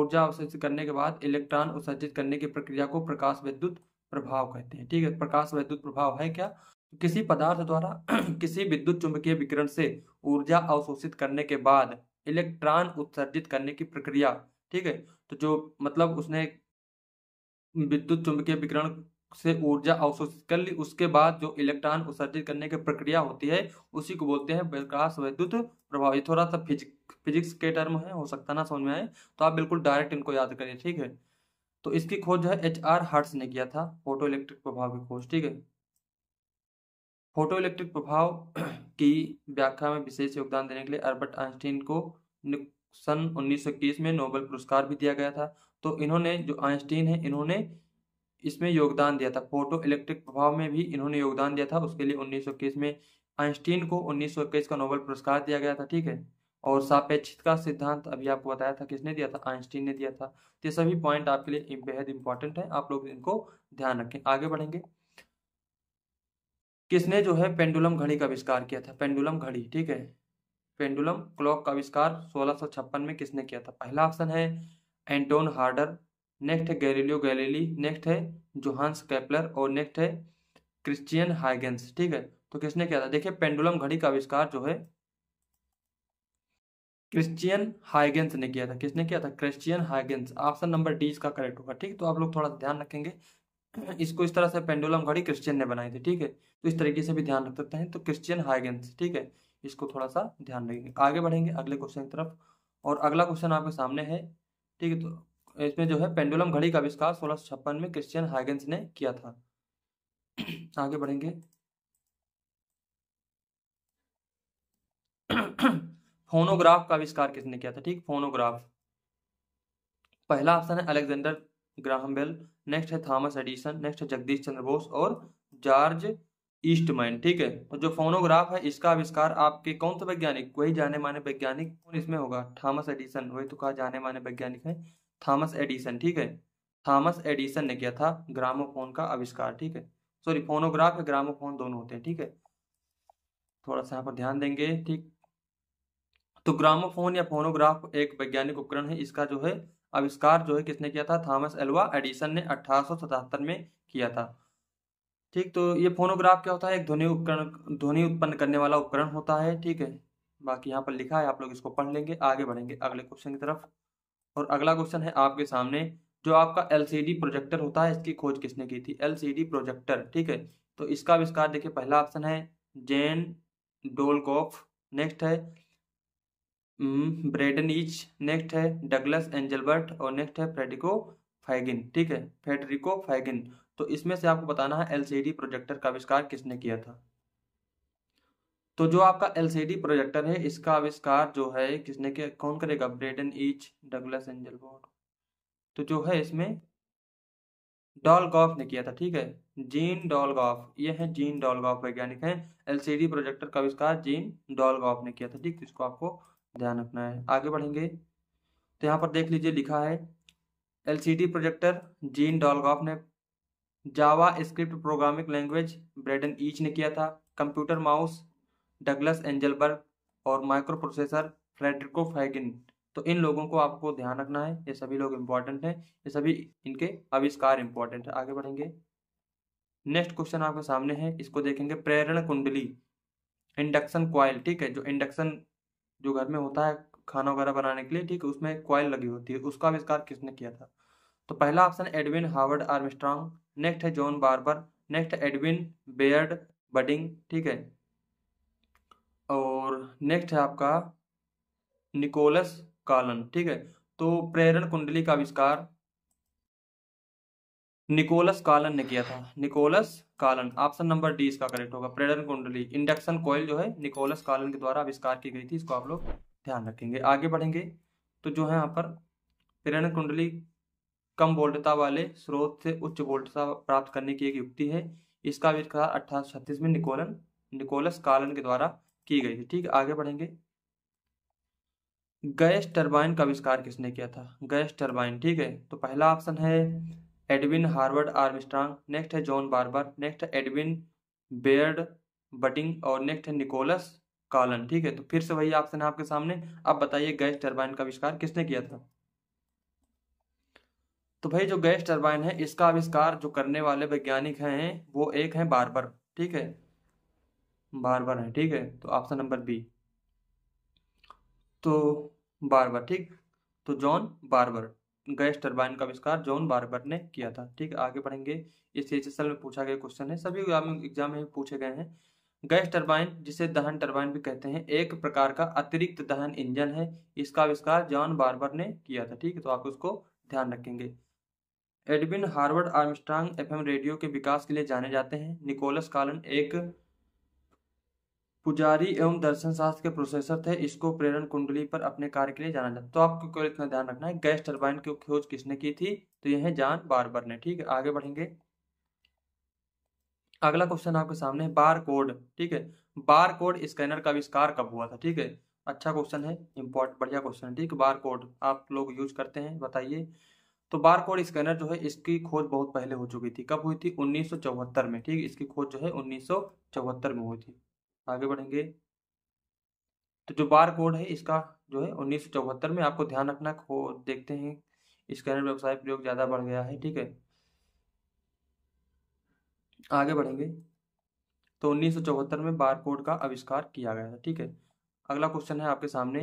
ऊर्जा अवशोषित करने के बाद इलेक्ट्रॉन उत्सर्जित करने की प्रक्रिया को प्रकाश विद्युत प्रभाव कहते हैं ठीक है प्रकाश विद्युत प्रभाव है क्या तो किसी पदार्थ द्वारा किसी विद्युत चुंबकीय विकरण से ऊर्जा अवशोषित करने के बाद इलेक्ट्रॉन उत्सर्जित करने की प्रक्रिया ठीक है तो जो मतलब उसने विद्युत चुंबकीय विकरण से ऊर्जा अवशोषित कर ली उसके बाद जो इलेक्ट्रॉन उत्सर्जित करने की प्रक्रिया होती है उसी को बोलते हैं प्रकाश वैद्युत प्रभाव ये थोड़ा सा फिजिक फिजिक्स के टर्म है हो सकता ना समझ में आए तो आप बिल्कुल डायरेक्ट इनको याद करिए ठीक है तो इसकी खोज जो है एच आर हर्ट्स ने किया था फोटो इलेक्ट्रिक प्रभाव की खोज ठीक है फोटो इलेक्ट्रिक प्रभाव की व्याख्या में विशेष योगदान देने के लिए अर्बर्ट आइंस्टीन को सन 1921 में नोबेल पुरस्कार भी दिया गया था तो इन्होंने जो आइंस्टीन है इन्होंने इसमें योगदान दिया था फोटो इलेक्ट्रिक प्रभाव में भी इन्होंने योगदान दिया था उसके लिए 1921 में आइंस्टीन को 1921 का नोबेल पुरस्कार दिया गया था ठीक है और सापेक्षित का सिद्धांत अभी आपको बताया था किसने दिया था आइंस्टीन ने दिया था तो ये सभी पॉइंट आपके लिए बेहद इंपॉर्टेंट है आप लोग इनको ध्यान रखें आगे बढ़ेंगे किसने जो है पेंडुलम घड़ी का आविष्कार किया था पेंडुलम घड़ी ठीक है पेंडुलम क्लॉक का आविष्कार सोलह में किसने किया था पहला ऑप्शन है एंटोन हार्डर नेक्स्ट है गैलीलियो गैलीली नेक्स्ट है जोहान्स कैपलर और नेक्स्ट है क्रिश्चियन हाइगेंस ठीक है तो किसने किया था देखिए पेंडुलम घड़ी का आविष्कार जो है क्रिश्चियन हाइगेंस ने किया था किसने किया था Christiaan Huygens option number D इसका करेक्ट होगा ठीक तो आप लोग थोड़ा ध्यान रखेंगे इसको इस तरह से पेंडुलम घड़ी क्रिश्चियन ने बनाई थी ठीक है तो इस तरीके से भी ध्यान रख सकते हैं तो क्रिश्चियन हाइगेंस ठीक है इसको थोड़ा सा ध्यान रखेंगे आगे बढ़ेंगे अगले क्वेश्चन की तरफ और अगला क्वेश्चन आपके सामने है ठीक है तो इसमें जो है पेंडुलम घड़ी का आविष्कार सोलह में क्रिश्चियन हाइगेंस ने किया था आगे बढ़ेंगे फोनोग्राफ का आविष्कार किसने किया था ठीक फोनोग्राफ पहला ऑप्शन है अलेक्जेंडर ग्राहम बेल नेक्स्ट है थॉमस एडिसन नेक्स्ट है जगदीश चंद्र बोस और जॉर्ज ईस्टमैन ठीक है तो जो फोनोग्राफ है इसका आविष्कार आपके कौन से वैज्ञानिक वही जाने माने वैज्ञानिक कौन इसमें होगा थॉमस एडिसन वही तो कहा जाने माने वैज्ञानिक है थॉमस एडिसन ठीक है थॉमस एडिसन ने किया था ग्रामोफोन का आविष्कार ठीक है सॉरी फोनोग्राफ या ग्रामोफोन दोनों होते हैं ठीक है थोड़ा सा यहाँ पर ध्यान देंगे ठीक तो ग्रामोफोन या फोनोग्राफ एक वैज्ञानिक उपकरण है इसका जो है आविष्कार जो है किसने किया था थॉमस एल्वा एडिसन ने अठारह में किया था ठीक तो ये फोनोग्राफ क्या होता है एक ध्वनि उपकरण ध्वनि उत्पन्न करने वाला उपकरण होता है ठीक है बाकी यहाँ पर लिखा है आप लोग इसको पढ़ लेंगे आगे बढ़ेंगे अगले क्वेश्चन की तरफ और अगला क्वेश्चन है आपके सामने जो आपका एलसीडी प्रोजेक्टर होता है इसकी खोज किसने की थी एलसीडी प्रोजेक्टर ठीक है तो इसका आविष्कार देखिए पहला ऑप्शन है जेन डोलकॉफ नेक्स्ट है ब्रेडन ईच नेक्स्ट है डगलस एंजलबर्ट और नेक्स्ट है फ्रेडिको फैगिन ठीक है फेडरिको फैगिन तो इसमें से आपको बताना है एलसीडी प्रोजेक्टर का आविष्कार किसने किया था तो जो आपका एलसीडी प्रोजेक्टर है इसका आविष्कार जो है किसने किया कौन करेगा ब्रेडन ईच डगलस एंजल तो जो है इसमें गॉफ ने किया था ठीक है जीन गॉफ ये है जीन गॉफ वैज्ञानिक है एलसीडी प्रोजेक्टर का आविष्कार जीन गॉफ ने किया था ठीक इसको आपको ध्यान रखना है आगे बढ़ेंगे तो यहाँ पर देख लीजिए लिखा है एलसीडी प्रोजेक्टर जीन गॉफ ने JavaScript programming language Brendan Eich ने किया था कंप्यूटर माउस डगलस एंजलबर्ग और माइक्रो प्रोसेसर फ्रेडरिको फैगिन तो इन लोगों को आपको ध्यान रखना है ये सभी लोग इम्पोर्टेंट हैं ये सभी इनके आविष्कार इम्पोर्टेंट है आगे बढ़ेंगे नेक्स्ट क्वेश्चन आपके सामने है इसको देखेंगे प्रेरण कुंडली इंडक्शन क्वाइल ठीक है जो इंडक्शन जो घर में होता है खाना वगैरह बनाने के लिए ठीक है उसमें क्वाइल लगी होती है उसका आविष्कार किसने किया था तो पहला option Edwin Howard Armstrong next है John Barber next Edwin Beard Budding ठीक है और नेक्स्ट है आपका निकोलस कालन ठीक है तो प्रेरण कुंडली का आविष्कार निकोलस कालन ने किया था Nicholas Callan option number D इसका करेक्ट होगा प्रेरण कुंडली इंडक्शन कॉयल जो है निकोलस कालन के द्वारा आविष्कार की गई थी इसको आप लोग ध्यान रखेंगे आगे बढ़ेंगे तो जो है यहाँ पर प्रेरण कुंडली कम वोल्टता वाले स्रोत से उच्च वोल्टता प्राप्त करने की एक युक्ति है इसका आविष्कार अठारह में निकोलन निकोलस कालन के द्वारा की गई थी ठीक आगे बढ़ेंगे गैस टरबाइन का आविष्कार किसने किया था गैस टरबाइन ठीक है तो पहला ऑप्शन है एडविन हार्वर्ड आर्मस्ट्रांग नेक्स्ट है जॉन बार्बर नेक्स्ट है एडविन बेयर्ड बटिंग और नेक्स्ट है निकोलस कालन ठीक है तो फिर से वही ऑप्शन है आपके सामने अब बताइए गैस टरबाइन का आविष्कार किसने किया था तो भाई जो गैस टरबाइन है इसका आविष्कार जो करने वाले वैज्ञानिक हैं वो एक हैं बारबर ठीक है बारबर है ठीक है तो ऑप्शन नंबर बी तो बारबर ठीक तो जॉन बारबर गैस टरबाइन का आविष्कार जॉन बारबर ने किया था ठीक आगे पढ़ेंगे इस एच में पूछा गया क्वेश्चन है सभी एग्जाम में पूछे गए हैं गैस टरबाइन जिसे दहन टरबाइन भी कहते हैं एक प्रकार का अतिरिक्त दहन इंजन है इसका आविष्कार जॉन बार्बर ने किया था ठीक है तो आप उसको ध्यान रखेंगे Edwin Howard Armstrong FM radio के विकास के लिए जाने जाते हैं निकोलस कालन एक पुजारी एवं दर्शन शास्त्र के प्रोसेसर थे इसको प्रेरण कुंडली पर अपने कार्य के लिए जाना जाता तो आपको केवल इतना ध्यान रखना है गैस टर्बाइन की खोज किसने की थी तो यह है जान बार ने ठीक है आगे बढ़ेंगे अगला क्वेश्चन आपके सामने है बार कोड ठीक है बार कोड स्कैनर का आविष्कार कब हुआ था ठीक है अच्छा क्वेश्चन है इंपॉर्टेंट बढ़िया क्वेश्चन है ठीक बार कोड आप लोग यूज करते हैं बताइए तो बार कोड स्कैनर जो है इसकी खोज बहुत पहले हो चुकी थी कब हुई थी उन्नीस में ठीक इसकी खोज जो है उन्नीस में हुई थी आगे बढ़ेंगे तो जो बार कोड है इसका जो है उन्नीस में आपको ध्यान रखना खो देखते हैं स्कैनर व्यवसाय प्रयोग ज़्यादा बढ़ गया है ठीक है आगे बढ़ेंगे तो उन्नीस में बार कोड का आविष्कार किया गया है ठीक है अगला क्वेश्चन है आपके सामने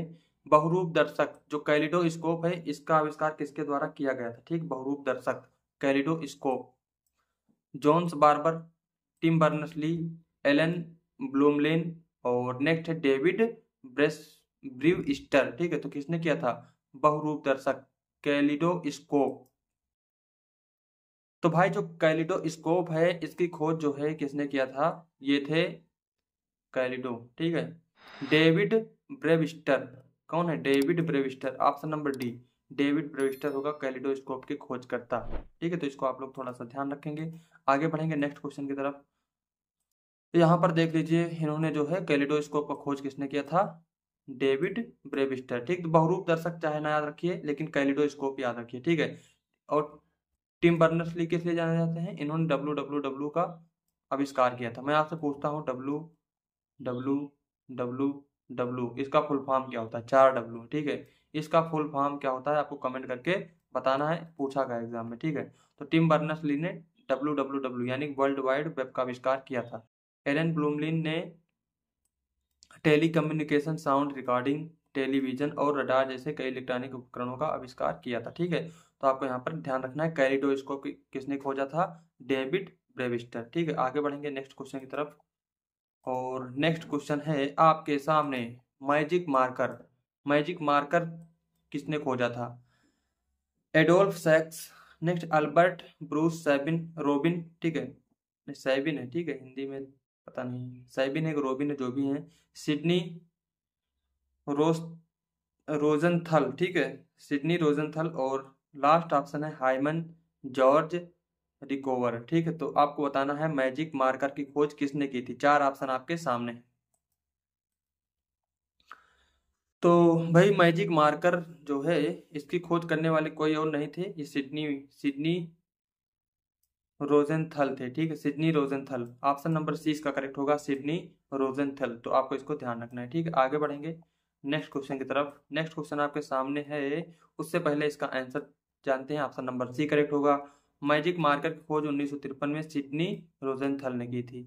बहुरूप दर्शक जो कैलिडोस्कोप है इसका आविष्कार किसके द्वारा किया गया था ठीक बहुरूप दर्शक kaleidoscope Johns Barber Tim Berners Lee Alan Blumlein और नेक्स्ट है डेविड ब्रेस ब्रिव स्टर ठीक है तो किसने किया था बहुरूप दर्शक कैलिडोस्कोप तो भाई जो कैलिडोस्कोप है इसकी खोज जो है किसने किया था ये थे कैलिडो ठीक है डेविड ब्रेविस्टर कौन है David Brewster option number D David Brewster होगा कैलिडोस्कोप के खोजकर्ता ठीक है तो इसको आप लोग थोड़ा सा ध्यान रखेंगे आगे बढ़ेंगे नेक्स्ट क्वेश्चन की तरफ तो यहाँ पर देख लीजिए इन्होंने जो है कैलिडोस्कोप का खोज किसने किया था डेविड ब्रेविस्टर ठीक तो बहुरूप दर्शक चाहे ना याद रखिए लेकिन कैलिडोस्कोप याद रखिए ठीक है और टिम बर्नर्स ली किस लिए जाने जाते हैं इन्होंने डब्लू डब्लू डब्लू का आविष्कार किया था मैं आपसे पूछता हूँ डब्लू डब्लू डब्लू डब्लू इसका फुल फॉर्म क्या होता है चार डब्लू ठीक है इसका फुल फॉर्म क्या होता है आपको कमेंट करके बताना है पूछा गया एग्जाम में ठीक है तो टिम बर्नर्स ली ने डब्ल्यू डब्ल्यू डब्ल्यू यानी वर्ल्ड वाइड वेब का आविष्कार किया था एलन ब्लूमलिन ने tele communication sound recording television और रडार जैसे कई इलेक्ट्रॉनिक उपकरणों का आविष्कार किया था ठीक है तो आपको यहाँ पर ध्यान रखना है कैरिडोस्कोप किसने खोजा था डेविड ब्रेविस्टर ठीक है आगे बढ़ेंगे नेक्स्ट क्वेश्चन की तरफ और नेक्स्ट क्वेश्चन है आपके सामने मैजिक मार्कर मैजिक मार्कर किसने खोजा था Adolphe Sax next Albert Bruce Sabin Robin ठीक है सैबिन है ठीक है हिंदी में पता नहीं सैबिन है रोबिन है जो भी है सिडनी रोस रोजनथल ठीक है सिडनी रोजनथल और लास्ट ऑप्शन है हाइमन जॉर्ज रिकोवर ठीक है तो आपको बताना है मैजिक मार्कर की खोज किसने की थी चार ऑप्शन आपके सामने तो भाई मैजिक मार्कर जो है इसकी खोज करने वाले कोई और नहीं थे ये सिडनी सिडनी रोजनथल थे ठीक है सिडनी थल ऑप्शन नंबर सी इसका करेक्ट होगा सिडनी थल तो आपको इसको ध्यान रखना है ठीक है आगे बढ़ेंगे नेक्स्ट क्वेश्चन की तरफ नेक्स्ट क्वेश्चन आपके सामने है उससे पहले इसका आंसर जानते हैं ऑप्शन नंबर सी करेक्ट होगा मैजिक मार्कर की खोज उन्नीस में सिडनी रोजेंथल ने की थी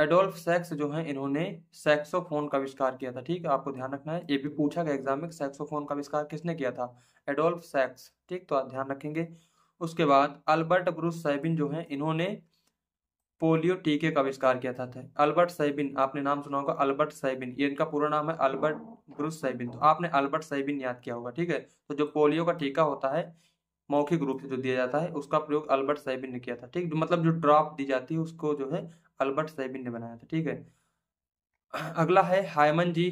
एडोल्फ सेक्स जो है इन्होंने सेक्सोफोन का आविष्कार किया था ठीक है आपको ध्यान रखना है ये भी पूछा गया एग्जाम में सेक्सोफोन का आविष्कार किसने किया था एडोल्फ सेक्स ठीक तो आप ध्यान रखेंगे उसके बाद अल्बर्ट ब्रूस सैबिन जो है इन्होंने पोलियो टीके का आविष्कार किया था, था अल्बर्ट सैबिन आपने नाम सुना होगा अल्बर्ट सैबिन ये इनका पूरा नाम है अल्बर्ट ब्रूस सैबिन तो आपने अल्बर्ट सैबिन याद किया होगा ठीक है तो जो पोलियो का टीका होता है मौखिक रूप से जो दिया जाता है उसका प्रयोग अल्बर्ट साइबिन ने किया था ठीक मतलब जो ड्रॉप दी जाती है उसको जो है अल्बर्ट साइबिन ने बनाया था ठीक है अगला है हायमन जी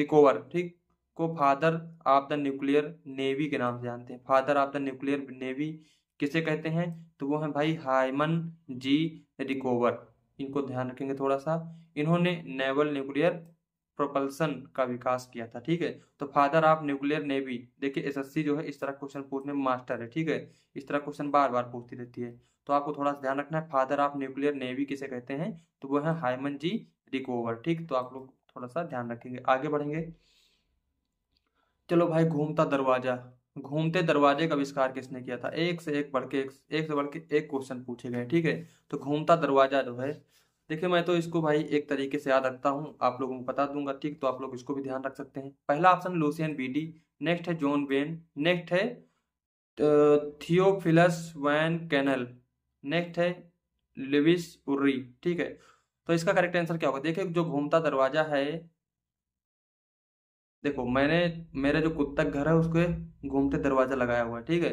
रिकोवर ठीक को father of the nuclear navy के नाम से जानते हैं father of the nuclear navy किसे कहते हैं तो वो हैं भाई हायमन जी रिकोवर इनको ध्यान रखेंगे थोड़ा सा इन्होंने नेवल न्यूक्लियर प्रोपल्सन का विकास किया था ठीक है तो फादर ऑफ न्यूक्लियर नेवी देखिए एसएससी जो है इस तरह क्वेश्चन पूछने में मास्टर है ठीक है इस तरह क्वेश्चन बार बार पूछती रहती है तो आपको थोड़ा सा ध्यान रखना है फादर ऑफ न्यूक्लियर नेवी किसे कहते हैं तो वो है हाइमन जी रिकोवर ठीक तो आप लोग थोड़ा सा ध्यान रखेंगे आगे बढ़ेंगे चलो भाई घूमता दरवाजा घूमते दरवाजे का आविष्कार किसने किया था एक से एक बढ़ के एक से बढ़ के एक क्वेश्चन पूछे गए ठीक है तो घूमता दरवाजा जो है देखिए मैं तो इसको भाई एक तरीके से याद रखता हूँ आप लोगों को बता दूंगा ठीक तो आप लोग इसको भी ध्यान रख सकते हैं पहला ऑप्शन लूसियन बीडी नेक्स्ट है जॉन वेन नेक्स्ट है थियोफिलस वैन कैनल नेक्स्ट है लिविस उर्री ठीक है तो इसका करेक्ट आंसर क्या होगा देखिए जो घूमता दरवाजा है देखो मैंने मेरा जो कुत्ता घर है उसके घूमते दरवाजा लगाया हुआ है ठीक है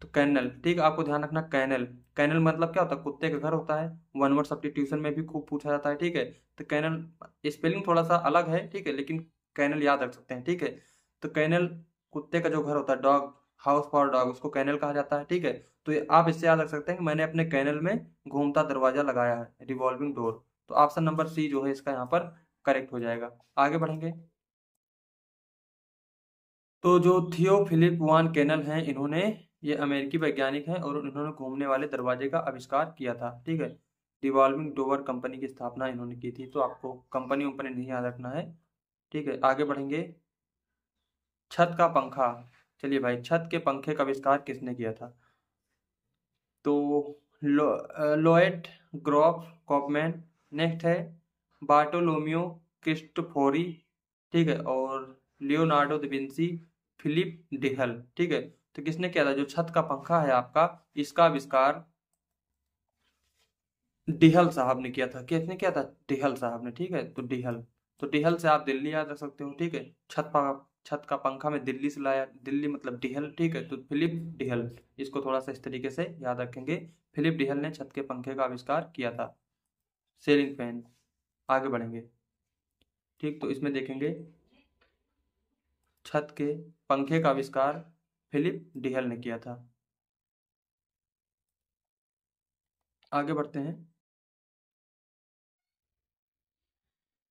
तो कैनल ठीक आपको ध्यान रखना कैनल कैनल मतलब क्या होता है कुत्ते का घर होता है वन वर्ड सब्सटीट्यूशन में भी खूब पूछा जाता है ठीक है तो कैनल स्पेलिंग थोड़ा सा अलग है ठीक है लेकिन कैनल याद रख सकते हैं ठीक है तो कैनल कुत्ते का जो घर होता है डॉग हाउस फॉर डॉग उसको कैनल कहा जाता है ठीक है तो आप इससे याद रख सकते हैं कि मैंने अपने कैनल में घूमता दरवाजा लगाया है रिवॉल्विंग डोर तो ऑप्शन नंबर सी जो है इसका यहाँ पर करेक्ट हो जाएगा आगे बढ़ेंगे तो जो थियो फिलिप वान कैनल हैं इन्होंने ये अमेरिकी वैज्ञानिक हैं और इन्होंने घूमने वाले दरवाजे का आविष्कार किया था ठीक है रिवॉल्विंग डोवर कंपनी की स्थापना इन्होंने की थी तो आपको कंपनी उम्पनी नहीं याद रखना है ठीक है आगे बढ़ेंगे छत का पंखा चलिए भाई छत के पंखे का आविष्कार किसने किया था तो लो, ग्रॉफ कॉपमैन नेक्स्ट है बार्टोलोमियो क्रिस्टफोरी ठीक है और लियोनार्डो दिविंसी फिलिप डिहल ठीक है तो किसने किया था जो छत का पंखा है आपका इसका आविष्कार डिहल साहब ने किया था किसने किया था डिहल साहब ने ठीक है तो डिहल तो डिहल से आप दिल्ली याद रख सकते हो ठीक है छत छत का पंखा में दिल्ली से लाया दिल्ली मतलब डिहल ठीक है तो फिलिप डिहल इसको थोड़ा सा इस तरीके से याद रखेंगे फिलिप डिहल ने छत के पंखे का आविष्कार किया था सेलिंग फैन आगे बढ़ेंगे ठीक तो इसमें देखेंगे छत के पंखे का आविष्कार फिलिप डिहल ने किया था आगे बढ़ते हैं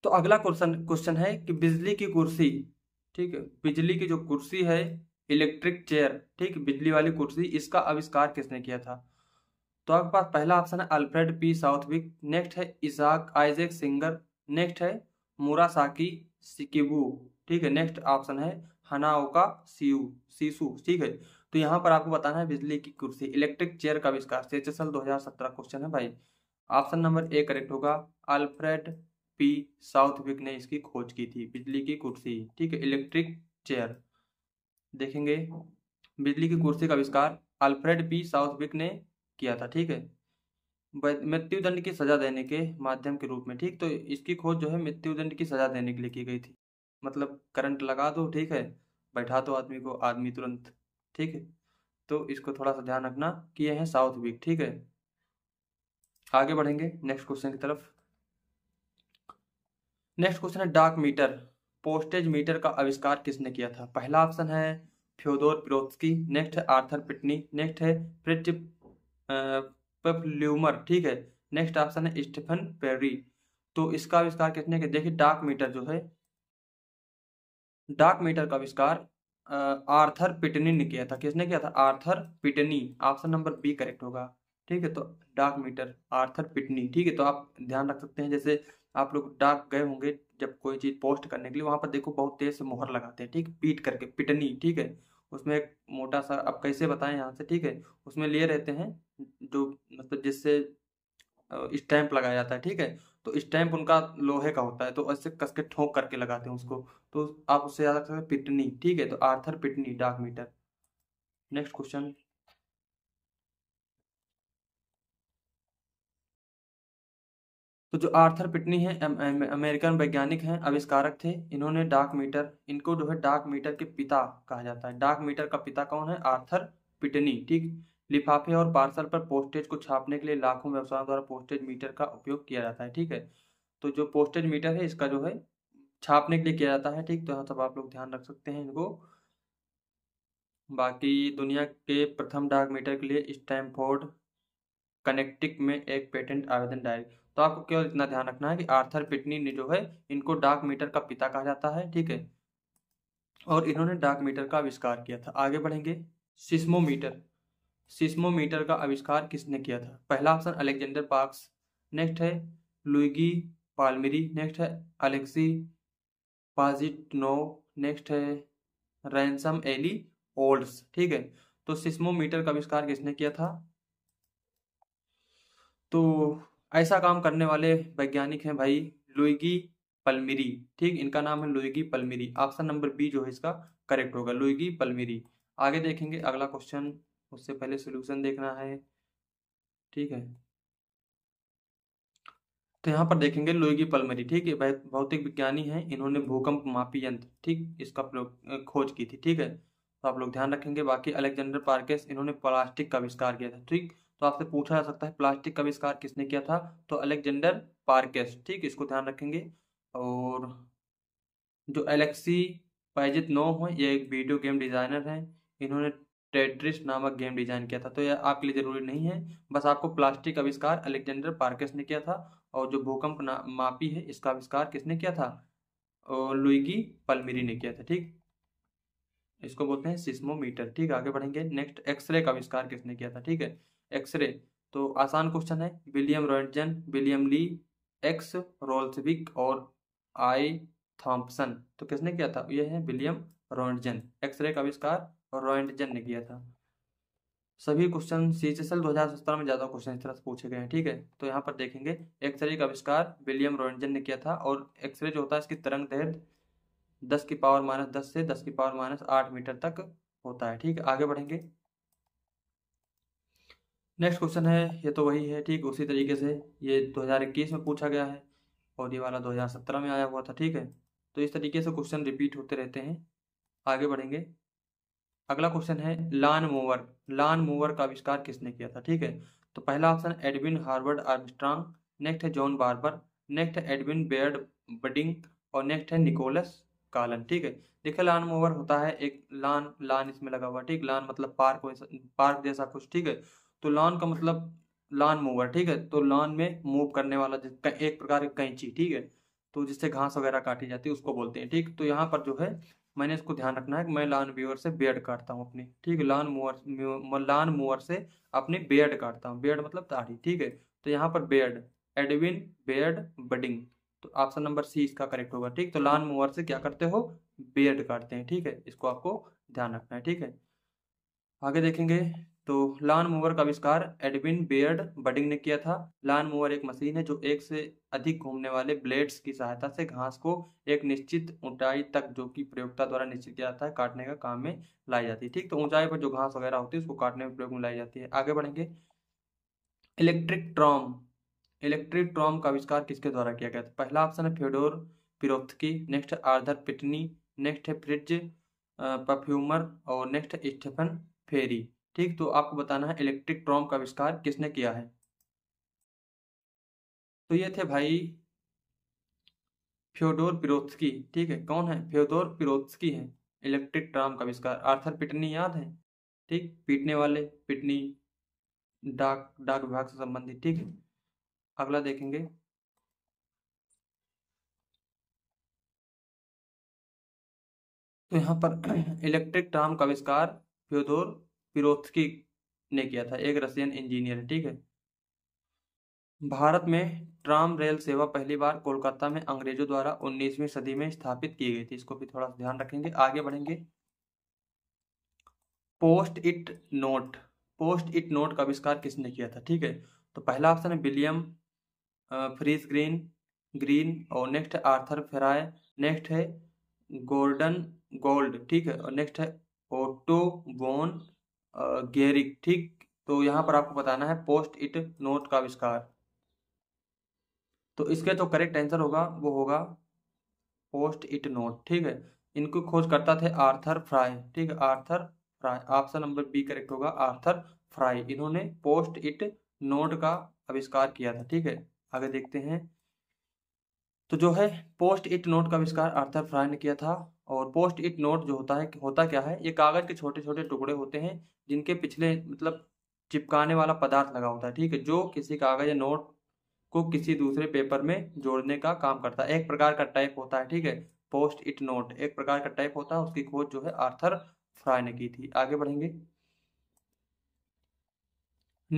तो अगला क्वेश्चन क्वेश्चन है कि बिजली की कुर्सी ठीक है बिजली की जो कुर्सी है इलेक्ट्रिक चेयर ठीक बिजली वाली कुर्सी इसका आविष्कार किसने किया था तो आपके पास पहला ऑप्शन है अल्फ्रेड पी साउथविक नेक्स्ट है इजाक आइजेक सिंगर नेक्स्ट है मुरासाकी सिकिबू ठीक है नेक्स्ट ऑप्शन है हनाओका सीयू सीसू ठीक है तो यहाँ पर आपको बताना है बिजली की कुर्सी इलेक्ट्रिक चेयर का आविष्कार सी एच एस एल दो हजार सत्रह क्वेश्चन है भाई ऑप्शन नंबर ए करेक्ट होगा अल्फ्रेड पी साउथविक ने इसकी खोज की थी बिजली की कुर्सी ठीक है इलेक्ट्रिक चेयर देखेंगे बिजली की कुर्सी का आविष्कार अल्फ्रेड पी साउथविक ने किया था ठीक है मृत्युदंड की सजा देने के माध्यम के रूप में ठीक तो इसकी खोज जो है मृत्युदंड की सजा देने के लिए की गई थी मतलब करंट लगा दो ठीक है बैठा दो तो आदमी को आदमी तुरंत ठीक है तो इसको थोड़ा सा ध्यान रखना कि यह है साउथ वीक ठीक है आगे बढ़ेंगे नेक्स्ट क्वेश्चन की तरफ नेक्स्ट क्वेश्चन है डाक मीटर पोस्टेज मीटर का आविष्कार किसने किया था पहला ऑप्शन है फ्योदोर पिरोत्स्की नेक्स्ट है आर्थर पिटनी नेक्स्ट है फ्रिट पप्ल्यूमर ठीक है नेक्स्ट ऑप्शन है स्टीफन पेरी तो इसका आविष्कार किसने किया देखिए डाक मीटर जो है डाक मीटर का आविष्कार आर्थर पिटनी ने किया था किसने किया था Arthur Pitney option number B correct होगा ठीक है तो डाक मीटर आर्थर पिटनी ठीक है तो आप ध्यान रख सकते हैं जैसे आप लोग डाक गए होंगे जब कोई चीज़ पोस्ट करने के लिए वहां पर देखो बहुत तेज से मोहर लगाते हैं ठीक पीट करके पिटनी ठीक है उसमें एक मोटा सा आप कैसे बताएं यहाँ से ठीक है उसमें लिए रहते हैं जो मतलब जिससे स्टैंप लगाया जाता है ठीक है तो स्टैम्प उनका लोहे का होता है तो ऐसे कस के ठोंक करके लगाते हैं उसको तो आप उससे याद रख सकते हैं पिटनी ठीक है तो आर्थर पिटनी डाक मीटर नेक्स्ट क्वेश्चन तो जो आर्थर पिटनी है अमेरिकन वैज्ञानिक हैं आविष्कारक थे इन्होंने डाक मीटर इनको जो है डाक मीटर के पिता कहा जाता है डाक मीटर का पिता कौन है आर्थर पिटनी ठीक लिफाफे और पार्सल पर पोस्टेज को छापने के लिए लाखों व्यवसायों द्वारा पोस्टेज मीटर का उपयोग किया जाता है ठीक है तो जो पोस्टेज मीटर है इसका जो है छापने के लिए किया जाता है ठीक तो यहाँ सब आप लोग ध्यान रख सकते हैं इनको बाकी दुनिया के प्रथम डाक मीटर के लिए स्टैम्फोर्ड कनेक्टिक में एक पेटेंट आवेदन डायर तो आपको केवल इतना ध्यान रखना है कि आर्थर पिटनी ने जो है इनको डाक मीटर का पिता कहा जाता है ठीक है और इन्होंने डाक मीटर का आविष्कार किया था आगे बढ़ेंगे सिस्मोमीटर सिस्मोमीटर का आविष्कार किसने किया था पहला ऑप्शन अलेक्जेंडर पार्क्स नेक्स्ट है लुइगी पालमेरी नेक्स्ट है अलेक्सी पाजिटनो नेक्स्ट है रैनसम एली ओल्ड्स ठीक है तो सिस्मोमीटर का आविष्कार किसने किया था तो ऐसा काम करने वाले वैज्ञानिक हैं भाई लुइगी पलमिरी ठीक इनका नाम है Luigi Palmieri option number B जो है इसका करेक्ट होगा लुइगी पलमिरी आगे देखेंगे अगला क्वेश्चन उससे पहले सोल्यूशन देखना है ठीक है तो यहाँ पर देखेंगे लोईगी पलमरी ठीक है भौतिक विज्ञानी हैं इन्होंने भूकंप मापी यंत्र ठीक इसका प्रयोग खोज की थी ठीक है तो आप लोग ध्यान रखेंगे बाकी अलेक्जेंडर पार्केस इन्होंने प्लास्टिक का आविष्कार किया था ठीक तो आपसे पूछा जा सकता है प्लास्टिक का आविष्कार किसने किया था तो अलेक्जेंडर पार्केस ठीक इसको ध्यान रखेंगे और जो एलेक्सी पैजित नो हैं ये एक वीडियो गेम डिजाइनर हैं इन्होंने टेट्रिस नामक गेम डिजाइन किया था तो यह आपके लिए ज़रूरी नहीं है बस आपको प्लास्टिक आविष्कार अलेक्जेंडर पार्कस ने किया था और जो भूकंप मापी है इसका आविष्कार किसने किया था लुइगी पलमिरी ने किया था ठीक इसको बोलते हैं सिस्मोमीटर ठीक आगे बढ़ेंगे नेक्स्ट एक्सरे का आविष्कार किसने किया था ठीक है एक्सरे तो आसान क्वेश्चन है विलियम रॉयजन विलियम ली एक्स रोल्सविक और आई थॉम्पसन तो किसने किया था यह है विलियम रॉयटजन एक्सरे का आविष्कार और रॉय एंटीजन ने किया था सभी क्वेश्चन सी एस एल दो हजार सत्रह में ज्यादा क्वेश्चन इस तरह से पूछे गए हैं ठीक है तो यहाँ पर देखेंगे एक्सरे का आविष्कार विलियम रोइंटजन ने किया था और एक्सरे जो होता है इसकी तरंग दैर्घ्य दस की पावर माइनस दस से दस की पावर माइनस आठ मीटर तक होता है ठीक है आगे बढ़ेंगे नेक्स्ट क्वेश्चन है ये तो वही है ठीक उसी तरीके से ये 2021 में पूछा गया है और ये वाला 2017 में आया हुआ था ठीक है तो इस तरीके से क्वेश्चन रिपीट होते रहते हैं आगे बढ़ेंगे अगला क्वेश्चन है लान मोवर लान मोवर का आविष्कार किसने किया था ठीक है तो पहला option Edwin Howard Armstrong next है जॉन बार्बर नेक्स्ट है एडविन बेर्ड बडिंग और नेक्स्ट है निकोलस कालन ठीक है देखिए लान मोवर होता है एक लान लान इसमें लगा हुआ ठीक लान मतलब पार्क पार्क जैसा कुछ ठीक है तो लान का मतलब लान मोवर ठीक है तो लान में मूव करने वाला एक प्रकार की कैंची ठीक है तो जिससे घास वगैरह काटी जाती है उसको बोलते हैं ठीक तो यहाँ पर जो है मैंने इसको ध्यान रखना है कि मैं लान व्यूअर से बेड काटता हूँ अपनी ठीक लान मोअर लान मोअर से अपने बेड काटता हूँ बेड मतलब दाढ़ी ठीक है तो यहाँ पर बेड एडविन बेड बडिंग तो ऑप्शन नंबर सी इसका करेक्ट होगा ठीक तो लान मोअर से क्या करते हो बेड काटते हैं ठीक है इसको आपको ध्यान रखना है ठीक है आगे देखेंगे तो लान मूवर का आविष्कार एडविन बेयर्ड बडिंग ने किया था लान मूवर एक मशीन है जो एक से अधिक घूमने वाले ब्लेड्स की सहायता से घास को एक निश्चित ऊंचाई तक जो कि प्रयोगता द्वारा निश्चित किया जाता है काटने का काम में लाई जाती है ठीक तो ऊंचाई पर जो घास वगैरह होती है उसको काटने में प्रयोग में लाई जाती है आगे बढ़ेंगे इलेक्ट्रिक ट्रॉम इलेक्ट्रिक ट्रॉम का आविष्कार किसके द्वारा किया गया था पहला ऑप्शन है Fyodor Pirotsky next Arthur Pitney next है फ्रिज परफ्यूमर और नेक्स्ट स्टेफन फेरी ठीक तो आपको बताना है इलेक्ट्रिक ट्रॉम का आविष्कार किसने किया है तो ये थे भाई फ्योडोर पिरोत्स्की ठीक है कौन है फ्योडोर पिरोत्स्की है इलेक्ट्रिक ट्राम का आविष्कार आर्थर पिटनी याद है ठीक पीटने वाले पिटनी डाक डाक विभाग से संबंधित ठीक है अगला देखेंगे तो यहाँ पर इलेक्ट्रिक ट्राम का आविष्कार फ्योदोर पिरोत्की ने किया था एक रशियन इंजीनियर है ठीक है भारत में ट्राम रेल सेवा पहली बार कोलकाता में अंग्रेजों द्वारा 19वीं सदी में स्थापित की गई थी इसको भी थोड़ा ध्यान रखेंगे आगे बढ़ेंगे post it note post it note का आविष्कार किसने किया था ठीक है तो पहला ऑप्शन है विलियम फ्रीज ग्रीन ग्रीन और नेक्स्ट आर्थर फेराय नेक्स्ट है गोल्डन गोल्ड ठीक है और नेक्स्ट है ओटो बोन गेरिक ठीक तो यहाँ पर आपको बताना है पोस्ट इट नोट का आविष्कार तो इसके जो करेक्ट आंसर होगा वो होगा पोस्ट इट नोट ठीक है इनको खोज करता थे आर्थर फ्राई ठीक है Arthur Fry option number B correct होगा आर्थर फ्राई इन्होंने पोस्ट इट नोट का आविष्कार किया था ठीक है आगे देखते हैं तो जो है पोस्ट इट नोट का आविष्कार आर्थर फ्राई ने किया था और पोस्ट इट नोट जो होता है होता क्या है ये कागज़ के छोटे छोटे टुकड़े होते हैं जिनके पिछले मतलब चिपकाने वाला पदार्थ लगा होता है ठीक है जो किसी कागज़ या नोट को किसी दूसरे पेपर में जोड़ने का काम करता है एक प्रकार का टाइप होता है ठीक है पोस्ट इट नोट एक प्रकार का टाइप होता है उसकी खोज जो है आर्थर फ्राई ने की थी आगे बढ़ेंगे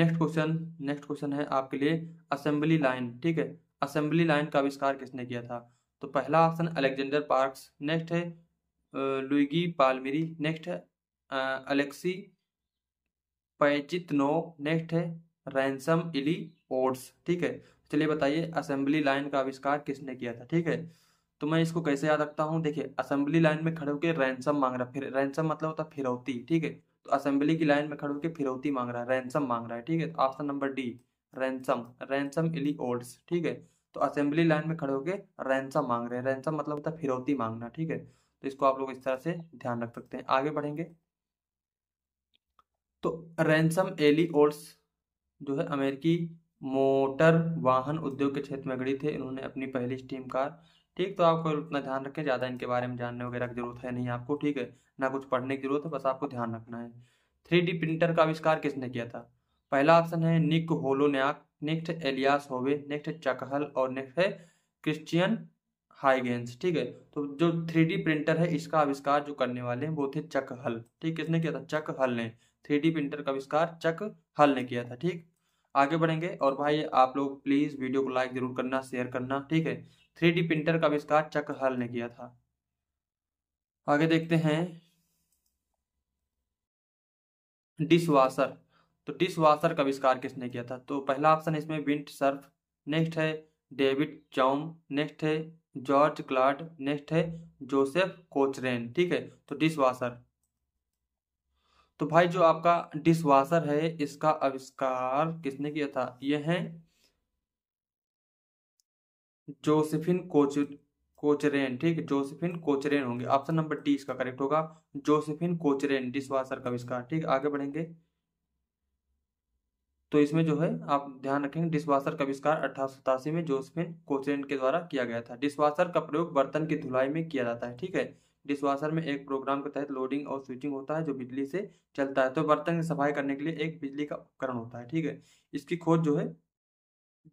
नेक्स्ट क्वेश्चन नेक्स्ट क्वेश्चन है आपके लिए असेंबली लाइन ठीक है असेंबली लाइन का आविष्कार किसने किया था तो पहला ऑप्शन अलेक्जेंडर पार्क्स नेक्स्ट है लुइगी पालमेरी नेक्स्ट है अलेक्सी पैचितनो नेक्स्ट है रैंसम इली ओड्स ठीक है चलिए बताइए असेंबली लाइन का आविष्कार किसने किया था ठीक है तो मैं इसको कैसे याद रखता हूँ देखिए असेंबली लाइन में खड़े होकर रैंसम मांग रहा फिर रैंसम मतलब होता है फिरौती ठीक है तो असेंबली की लाइन में खड़े होकर फिरौती मांग रहा है रैंसम मांग रहा है ठीक है तो option number D Ransom Ransom Eli Olds ठीक है तो असेंबली लाइन में खड़े होकर रैंसम मांग रहे हैं रैंसम मतलब होता है फिरौती मांगना ठीक है तो इसको आप लोग इस तरह से ध्यान रख सकते हैं आगे बढ़ेंगे तो रैनसम एली ओल्ड्स जो है अमेरिकी मोटर वाहन उद्योग के क्षेत्र में गड़ी थे इन्होंने अपनी पहली स्टीम कार ठीक तो आपको उतना ध्यान रखें ज़्यादा इनके बारे में जानने वगैरह की जरूरत है नहीं आपको ठीक है ना कुछ पढ़ने की जरूरत है बस आपको ध्यान रखना है थ्री प्रिंटर का आविष्कार किसने किया था पहला ऑप्शन है Nick Holonyak next Elias Howe next Chuck Hull और नेक्स्ट है क्रिश्चियन हाइगेंस ठीक है तो जो थ्री प्रिंटर है इसका आविष्कार जो करने वाले हैं वो थे चक हल ठीक किसने किया था चक हल ने थ्री प्रिंटर का आविष्कार चक हल ने किया था ठीक आगे बढ़ेंगे और भाई आप लोग प्लीज़ वीडियो को लाइक जरूर करना शेयर करना ठीक है थ्री प्रिंटर का आविष्कार चक हल ने किया था आगे देखते हैं डिशवाशर तो डिशवाशर का आविष्कार किसने किया था तो पहला ऑप्शन इसमें विंट सर्फ नेक्स्ट है डेविड चौम नेक्स्ट है जॉर्ज क्लाड नेक्स्ट है जोसेफ कोचरेन ठीक है तो डिश वाशर तो भाई जो आपका डिश वाशर है इसका आविष्कार किसने किया था यह है जोसेफिन कोच कोचरेन ठीक है जोसेफिन कोचरेन होंगे ऑप्शन नंबर डी इसका करेक्ट होगा जोसेफिन कोचरेन डिश वाशर का आविष्कार ठीक आगे बढ़ेंगे तो इसमें जो है आप ध्यान रखेंगे डिशवाशर का आविष्कार अठारह में जोसफिन कोचरेन के द्वारा किया गया था डिशवाशर का प्रयोग बर्तन की धुलाई में किया जाता है ठीक है डिशवाशर में एक प्रोग्राम के तहत लोडिंग और स्विचिंग होता है जो बिजली से चलता है तो बर्तन की सफाई करने के लिए एक बिजली का उपकरण होता है ठीक है इसकी खोज जो है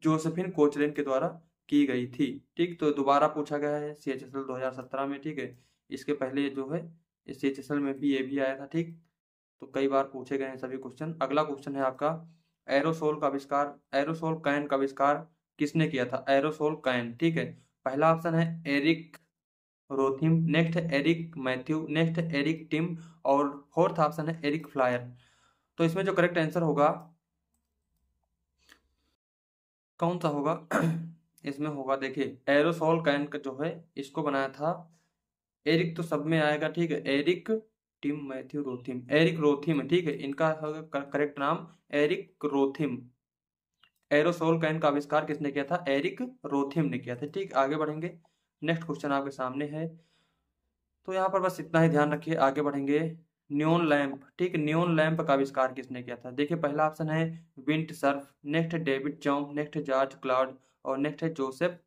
जोसेफिन कोचरेन के द्वारा की गई थी ठीक तो दोबारा पूछा गया है सी एच एस एल दो हजार सत्रह में ठीक है इसके पहले जो है सी एच एस एल में भी ये भी आया था ठीक तो कई बार पूछे गए हैं सभी क्वेश्चन अगला क्वेश्चन है आपका एरोसोल का आविष्कार एरोसोल कैन का आविष्कार किसने किया था एरोसोल कैन ठीक है पहला ऑप्शन है Erik Rotheim next Erik Matthew next Erik Tim और फोर्थ ऑप्शन है एरिक फ्लायर तो इसमें जो करेक्ट आंसर होगा कौन सा होगा इसमें होगा देखिए एरोसोल कैन का जो है इसको बनाया था एरिक तो सब में आएगा ठीक है Erik Tim Matthew Rotheim Erik Rotheim ठीक है इनका करेक्ट नाम एरिक रोथिम एरोसोल कैन का आविष्कार किसने किया था एरिक रोथिम ने किया था ठीक आगे बढ़ेंगे नेक्स्ट क्वेश्चन आपके सामने है तो यहाँ पर बस इतना ही ध्यान रखिए आगे बढ़ेंगे न्योन लैंप ठीक न्योन लैंप का आविष्कार किसने किया था देखिए पहला ऑप्शन है Vint Cerf next David Chaum next George Claude और नेक्स्ट है जोसेफ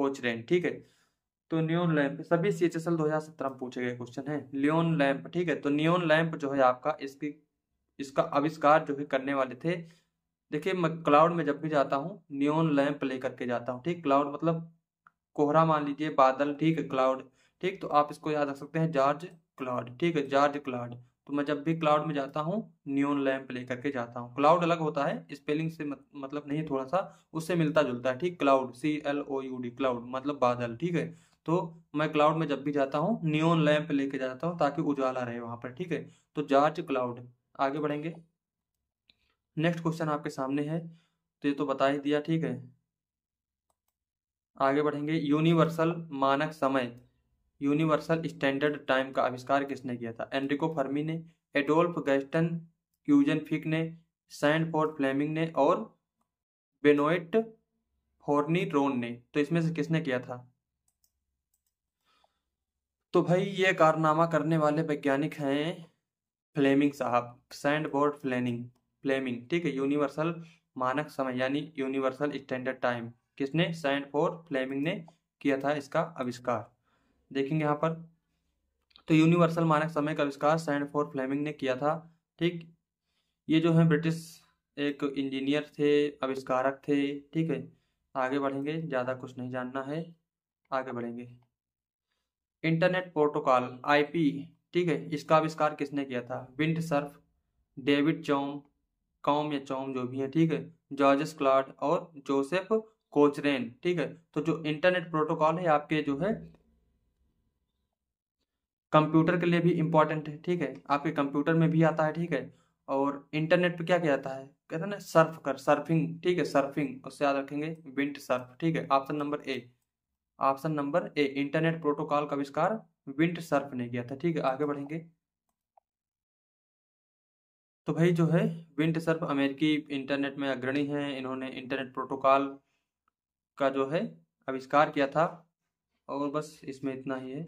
कोचरेन ठीक है तो न्योन लैंप सभी सी एच एस एल दो हजार सत्रह में पूछे गए क्वेश्चन है लियोन लैंप ठीक है तो नियोन लैंप जो है आपका इसकी इसका आविष्कार जो है करने वाले थे देखिए मैं क्लाउड में जब भी जाता हूँ न्योन लैंप लेकर के जाता हूँ ठीक क्लाउड मतलब कोहरा मान लीजिए बादल ठीक है क्लाउड ठीक तो आप इसको याद रख सकते हैं जॉर्ज क्लाउड ठीक है जॉर्ज क्लाउड तो मैं जब भी क्लाउड में जाता हूँ न्यून लैंप लेकर के जाता हूँ क्लाउड अलग होता है स्पेलिंग से मत, मतलब नहीं थोड़ा सा उससे मिलता जुलता है ठीक cloud C L O U D cloud मतलब बादल ठीक है तो मैं क्लाउड में जब भी जाता हूँ नियोन लैंप लेके जाता हूँ ताकि उजाला रहे वहां पर ठीक है तो जार्ज क्लाउड आगे बढ़ेंगे नेक्स्ट क्वेश्चन आपके सामने है तो ये तो बता ही दिया ठीक है आगे बढ़ेंगे यूनिवर्सल मानक समय यूनिवर्सल स्टैंडर्ड टाइम का आविष्कार किसने किया था एंड्रिको फर्मी ने एडोल्फ गैस्टन क्यूजन फिक ने फोर्ट फ्लेमिंग ने और बेनोइट फोर्नी रोन ने तो इसमें से किसने किया था तो भाई ये कारनामा करने वाले वैज्ञानिक हैं फ्लेमिंग साहब सैंडबोर्ड फ्लेनिंग फ्लेमिंग ठीक है यूनिवर्सल मानक समय यानी यूनिवर्सल स्टैंडर्ड टाइम किसने सैंडफोर्ड फ्लेमिंग ने किया था इसका आविष्कार देखेंगे यहाँ पर तो यूनिवर्सल मानक समय का आविष्कार सैंडफोर्ड फ्लेमिंग ने किया था ठीक ये जो है ब्रिटिश एक इंजीनियर थे आविष्कारक थे ठीक है आगे बढ़ेंगे ज़्यादा कुछ नहीं जानना है आगे बढ़ेंगे इंटरनेट प्रोटोकॉल आईपी ठीक है इसका आविष्कार किसने किया था Vint Cerf David Chaum Chaum या चौम जो भी है ठीक है जॉर्जस क्लाड और जोसेफ कोचरेन ठीक है तो जो इंटरनेट प्रोटोकॉल है आपके जो है कंप्यूटर के लिए भी इम्पोर्टेंट है ठीक है आपके कंप्यूटर में भी आता है ठीक है और इंटरनेट पे क्या किया जाता है कहते हैं ना सर्फ कर सर्फिंग ठीक है सर्फिंग उससे याद रखेंगे विंट सर्फ ठीक है option number A option number A internet protocol का आविष्कार विंट सर्फ ने किया था ठीक है आगे बढ़ेंगे तो भाई जो है विंट सर्फ अमेरिकी इंटरनेट में अग्रणी हैं इन्होंने इंटरनेट प्रोटोकॉल का जो है आविष्कार किया था और बस इसमें इतना ही है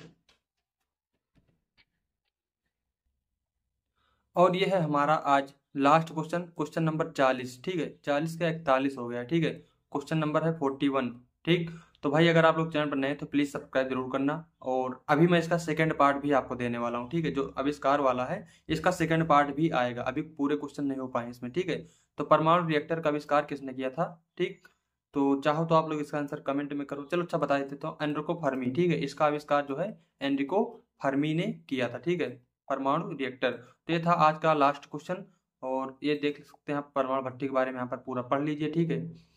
और यह है हमारा आज लास्ट क्वेश्चन क्वेश्चन नंबर चालीस ठीक है चालीस का इकतालीस हो गया ठीक है क्वेश्चन नंबर है फोर्टी वन ठीक तो भाई अगर आप लोग चैनल पर नए तो प्लीज़ सब्सक्राइब जरूर करना और अभी मैं इसका सेकंड पार्ट भी आपको देने वाला हूँ ठीक है जो अविष्कार वाला है इसका सेकंड पार्ट भी आएगा अभी पूरे क्वेश्चन नहीं हो पाए इसमें ठीक है तो परमाणु रिएक्टर का आविष्कार किसने किया था ठीक तो चाहो तो आप लोग इसका आंसर कमेंट में करो चलो अच्छा बता देते तो एनरिको फर्मी ठीक है इसका आविष्कार जो है एनरिको फर्मी ने किया था ठीक है परमाणु रिएक्टर तो ये था आज का लास्ट क्वेश्चन और ये देख सकते हैं आप परमाणु भट्टी के बारे में यहाँ पर पूरा पढ़ लीजिए ठीक है